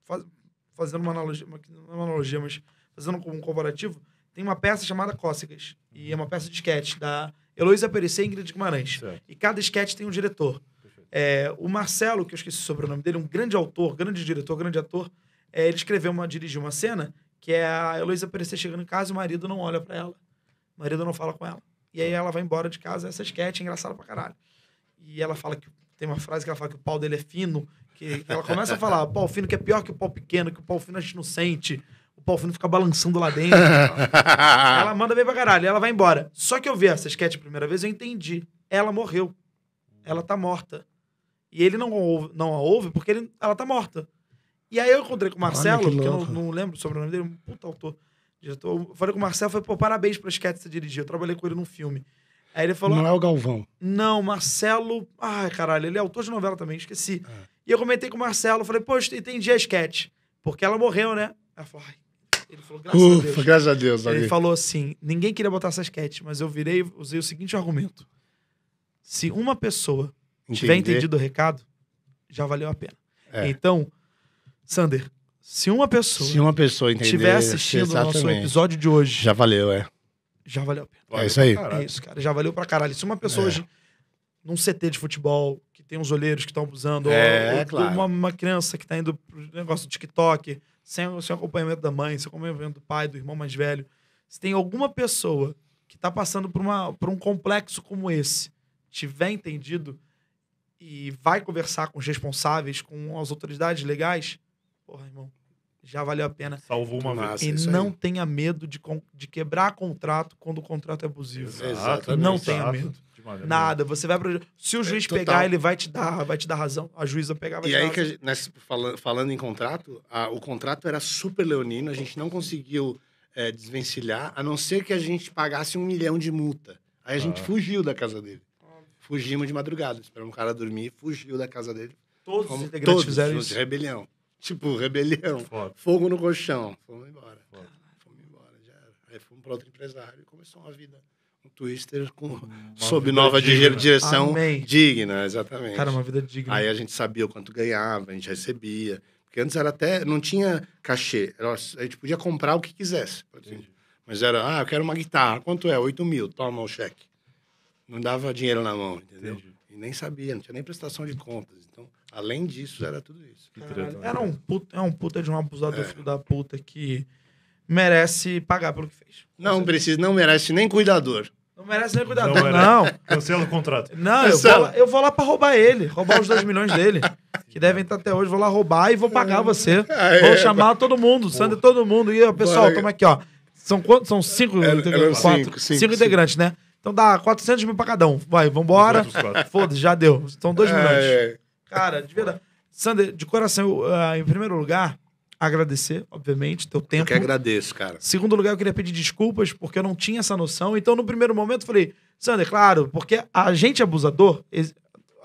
Faz, fazendo uma analogia, é uma analogia, mas fazendo um comparativo, tem uma peça chamada Cócegas. E é uma peça de sketch da Heloísa Perecê e Ingrid Guimarães. Certo. E cada sketch tem um diretor. É, o Marcelo, que eu esqueci sobre o nome dele, um grande autor, grande diretor, grande ator, é, ele escreveu uma, dirigiu uma cena que é a Heloísa aparecer chegando em casa e o marido não olha para ela. O marido não fala com ela. E aí ela vai embora de casa, essa sketch é engraçada pra caralho. E ela fala que. Tem uma frase que ela fala que o pau dele é fino, que, ela começa a falar, o pau fino que é pior que o pau pequeno, que o pau fino a gente não sente, o pau fino fica balançando lá dentro. ela, ela manda bem pra caralho, e ela vai embora. Só que eu vi essa sketch a primeira vez, eu entendi. Ela morreu. Ela tá morta. E ele não, ouve, não a ouve porque ele, ela tá morta. E aí eu encontrei com o Marcelo, Olha, que, que eu não, não lembro sobre o sobrenome dele, é um puta autor. Diretor, falei com o Marcelo, falei, pô, parabéns pra esquete que você dirigiu. Eu trabalhei com ele num filme. Aí ele falou. Não é o Galvão. Não, Marcelo. Ai, caralho, ele é autor de novela também, esqueci. É. E eu comentei com o Marcelo, falei, pô, entendi a esquete. Porque ela morreu, né? Ela falou, ai. Ele falou, graças Ufa, a Deus. Graças a Deus, Ele falou assim: ninguém queria botar essa esquete, mas eu virei, usei o seguinte argumento. Se uma pessoa Entender. tiver entendido o recado, já valeu a pena. É. Então, Sander, se uma pessoa, se uma pessoa tiver assistindo o nosso episódio de hoje, já valeu, é. Já valeu a pena. Valeu é isso aí. É isso, cara. Já valeu pra caralho. Se uma pessoa é. hoje, num CT de futebol, que tem uns olheiros que estão abusando, é, ou, é ou claro. uma, uma, criança que tá indo pro negócio do TikTok, sem, sem acompanhamento da mãe, sem acompanhamento do pai, do irmão mais velho. Se tem alguma pessoa que tá passando por, uma, por um complexo como esse, tiver entendido, e vai conversar com os responsáveis, com as autoridades legais, porra, irmão, já valeu a pena. Salvou uma massa. E é não aí. tenha medo de, de quebrar contrato quando o contrato é abusivo. Exato, não exato. tenha medo. Nada, você vai pro... Se o juiz é, pegar, ele vai te dar, vai te dar razão. A juíza pegar, vai e te aí dar que gente, falando, falando em contrato, a, o contrato era super leonino, a gente não conseguiu é, desvencilhar, a não ser que a gente pagasse um milhão de multa. Aí a gente ah. fugiu da casa dele fugimos de madrugada. Esperamos o cara dormir, fugiu da casa dele. Todos Como, os integrantes todos, fizeram isso. Rebelião. Tipo, rebelião. Foda. Fogo no colchão. Fomos embora. Foda. Fomos embora, já Aí fomos para outro empresário e começou uma vida. Um twister com, sob nova digna. direção Amei. digna, exatamente. Cara, uma vida digna. Aí a gente sabia o quanto ganhava, a gente recebia. Porque antes era até. Não tinha cachê. Era, a gente podia comprar o que quisesse. Mas era, ah, eu quero uma guitarra. Quanto é? 8 mil. Toma o cheque não dava dinheiro na mão, entendeu? Entendi. E nem sabia, não tinha nem prestação de contas. Então, além disso, era tudo isso. Caralho, né? era um puta, é um puta de um abusador é. filho da puta que merece pagar pelo que fez. Não precisa, não merece nem cuidador. Não merece nem cuidador. Não, não. Cancela o contrato. Não, eu vou, lá, eu vou lá pra roubar ele, roubar os 2 milhões dele. Que devem estar até hoje, vou lá roubar e vou pagar é. você. vou chamar todo mundo, Sander todo mundo. E, pessoal, toma aqui, ó. São quantos? São cinco, era, quatro, cinco, cinco, cinco integrantes, né? Então dá 400 mil pra cada um. Vai, vambora. Foda-se, já deu. São 2 é. milhões. É. Cara, de verdade. Sander, de coração, eu, uh, em primeiro lugar, agradecer, obviamente, teu tempo. Eu que agradeço, cara. Segundo lugar, eu queria pedir desculpas, porque eu não tinha essa noção. Então, no primeiro momento, eu falei, Sander, claro, porque a gente abusador,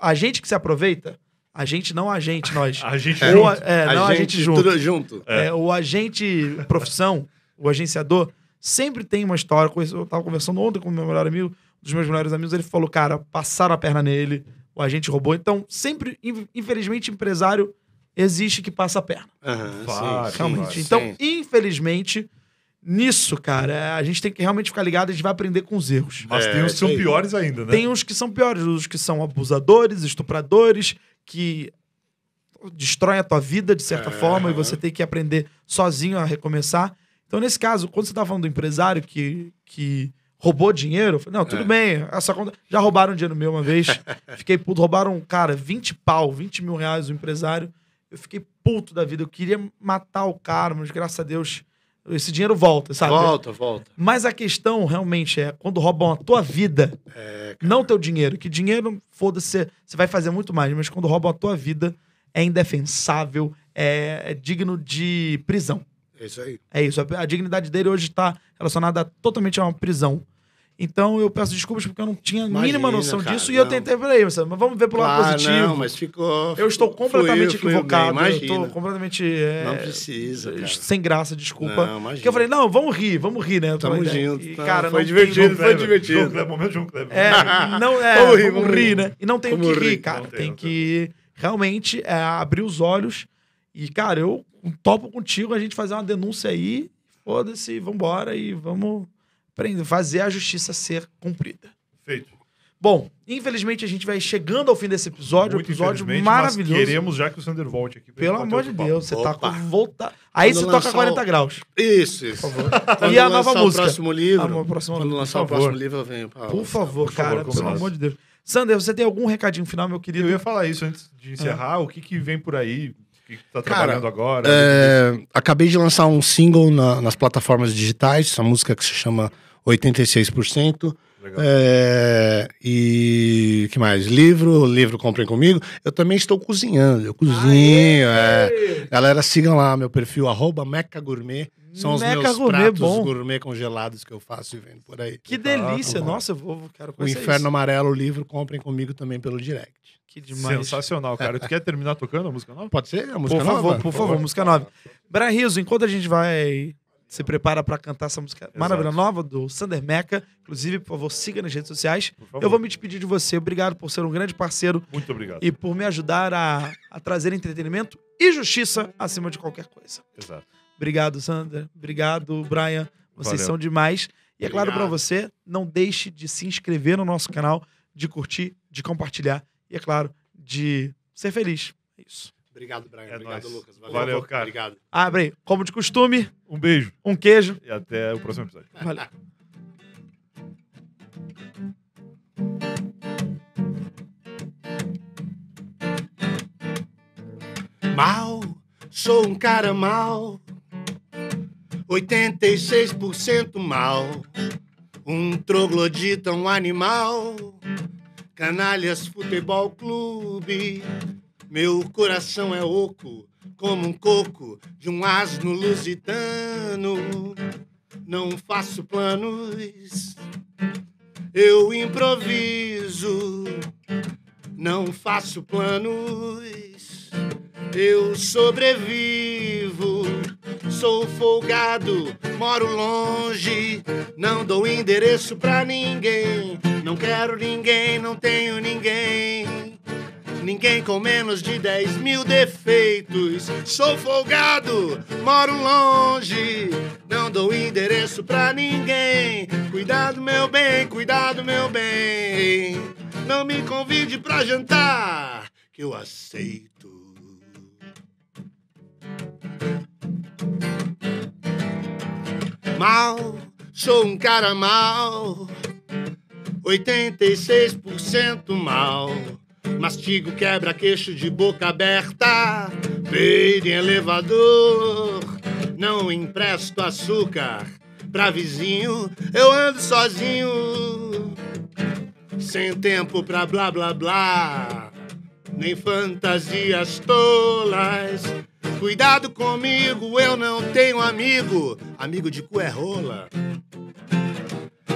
a gente que se aproveita, a gente não a gente, nós. a gente é, junto. É, não a gente, a gente junto. Tudo junto. É. É, o agente profissão, o agenciador, sempre tem uma história. Eu tava conversando ontem com o meu melhor amigo, um dos meus melhores amigos, ele falou, cara, passaram a perna nele, o agente roubou. Então, sempre, infelizmente, empresário existe que passa a perna. Uhum, sim, Sim, então, sim. infelizmente, nisso, cara, a gente tem que realmente ficar ligado, a gente vai aprender com os erros. Mas é, tem uns que são piores ainda, né? Tem uns que são piores, os que são abusadores, estupradores, que destroem a tua vida de certa é. forma e você tem que aprender sozinho a recomeçar. Então, nesse caso, quando você tá falando do empresário que, que roubou dinheiro, eu falei, não, tudo é. bem, essa é conta. Já roubaram dinheiro meu uma vez. fiquei puto, roubaram, cara, 20 pau, 20 mil reais o empresário. Eu fiquei puto da vida. Eu queria matar o cara, mas graças a Deus esse dinheiro volta, sabe? Volta, volta. Mas a questão realmente é quando roubam a tua vida, é, não teu dinheiro. Que dinheiro, foda-se, você vai fazer muito mais, mas quando roubam a tua vida, é indefensável, é, é digno de prisão. É isso aí. É isso. A, a dignidade dele hoje está relacionada totalmente a uma prisão. Então eu peço desculpas porque eu não tinha a mínima noção cara, disso não. e eu tentei, peraí, mas vamos ver pelo lado positivo. Não, mas ficou. Eu estou completamente fluiu, equivocado. Fluiu bem, eu estou completamente. É, não precisa. Cara. Sem graça, desculpa. porque eu falei, não, vamos rir, vamos rir, né? Tamo é, junto. E, tá, cara, foi, não, divertido, foi divertido, foi divertido. Momento junto, É, não, é vamos rir, vamos rir, né? E não tem o que rir, cara. Tem, tem que realmente é, abrir os olhos. E, cara, eu topo contigo a gente fazer uma denúncia aí, foda-se, vambora e vamos prender, fazer a justiça ser cumprida. Feito. Bom, infelizmente a gente vai chegando ao fim desse episódio, Muito episódio maravilhoso. queremos já que o Sander volte aqui. Pelo amor de Deus, você tá Opa. tá com volta. Aí quando você toca 40 o... graus. Isso, isso. Por favor. e a nova música. Próximo livro, ah, próximo quando lançar o próximo livro, eu venho. Pra... Por favor, por cara, favor, pelo amor de Deus. Sander, você tem algum recadinho final, meu querido? Eu ia falar isso antes de ah. encerrar. Ah. O que, que vem por aí? que tá trabalhando Cara, agora? É... Acabei de lançar um single na, nas plataformas digitais, essa música que se chama 86%. Legal. É, e que mais? Livro, livro comprem comigo. Eu também estou cozinhando, eu cozinho. Aê, é. Aê. Galera, sigam lá meu perfil, arroba Meca Gourmet. São os Meca meus gourmet pratos bom. gourmet congelados que eu faço e vendo por aí. Que delícia! Nossa, eu vou, quero conhecer O Inferno isso. Amarelo, o livro, comprem comigo também pelo direct. Que demais. Sensacional, cara. tu quer terminar tocando a música nova? Pode ser? A música por nova? Favor, por favor, por música nova. Brarizo, enquanto a gente vai... Se prepara para cantar essa música Exato. maravilha nova do Sander Meca. Inclusive, por favor, siga nas redes sociais. Eu vou me despedir de você. Obrigado por ser um grande parceiro. Muito obrigado. E por me ajudar a, a trazer entretenimento e justiça acima de qualquer coisa. Exato. Obrigado, Sandra. Obrigado, Brian. Vocês Valeu. são demais. E é claro para você, não deixe de se inscrever no nosso canal, de curtir, de compartilhar e, é claro, de ser feliz. É isso. Obrigado, Brian. É Obrigado, nóis. Lucas. Valeu, Valeu cara. Obrigado. Abre, como de costume. Um beijo. Um queijo. E até o próximo episódio. Valeu. Mal, sou um cara mal. 86% mal. Um troglodita, um animal. Canalhas Futebol Clube. Meu coração é oco, como um coco de um asno lusitano. Não faço planos, eu improviso. Não faço planos, eu sobrevivo. Sou folgado, moro longe, não dou endereço pra ninguém. Não quero ninguém, não tenho ninguém. Ninguém com menos de 10 mil defeitos. Sou folgado, moro longe, não dou endereço pra ninguém. Cuidado, meu bem, cuidado, meu bem. Não me convide pra jantar, que eu aceito. Mal, sou um cara mal, 86% mal. Mastigo quebra-queixo de boca aberta, peido em elevador. Não empresto açúcar pra vizinho, eu ando sozinho sem tempo pra blá blá blá, nem fantasias tolas. Cuidado comigo, eu não tenho amigo, amigo de cu é rola.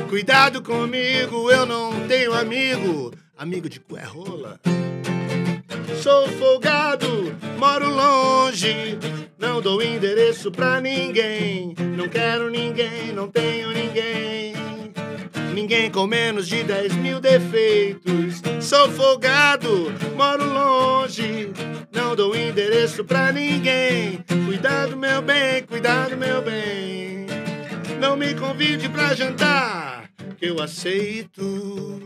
Cuidado comigo, eu não tenho amigo, amigo de cu é rola. Sou folgado, moro longe, não dou endereço pra ninguém. Não quero ninguém, não tenho ninguém ninguém com menos de 10 mil defeitos. Sou folgado, moro longe, não dou endereço pra ninguém. Cuidado, meu bem, cuidado, meu bem. Não me convide pra jantar, que eu aceito.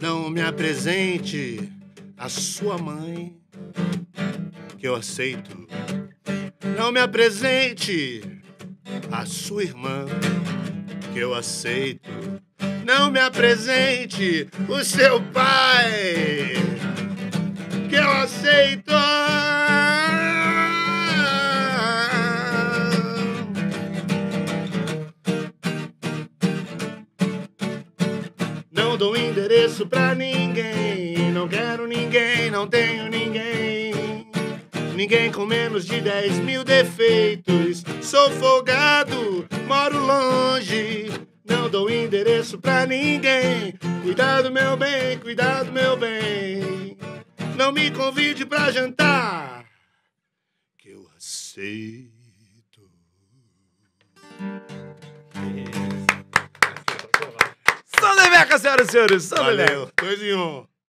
Não me apresente a sua mãe, que eu aceito. Não me apresente a sua irmã, que eu aceito. Não me apresente o seu pai, que eu aceito. Não dou endereço pra ninguém, não quero ninguém, não tenho ninguém. Ninguém com menos de 10 mil defeitos. Sou folgado, moro longe. Não dou endereço pra ninguém. Cuidado, meu bem, cuidado, meu bem. Não me convide pra jantar, que eu aceito. Sandra Leveca, senhoras e senhores. Sandra Valeu, dois em um.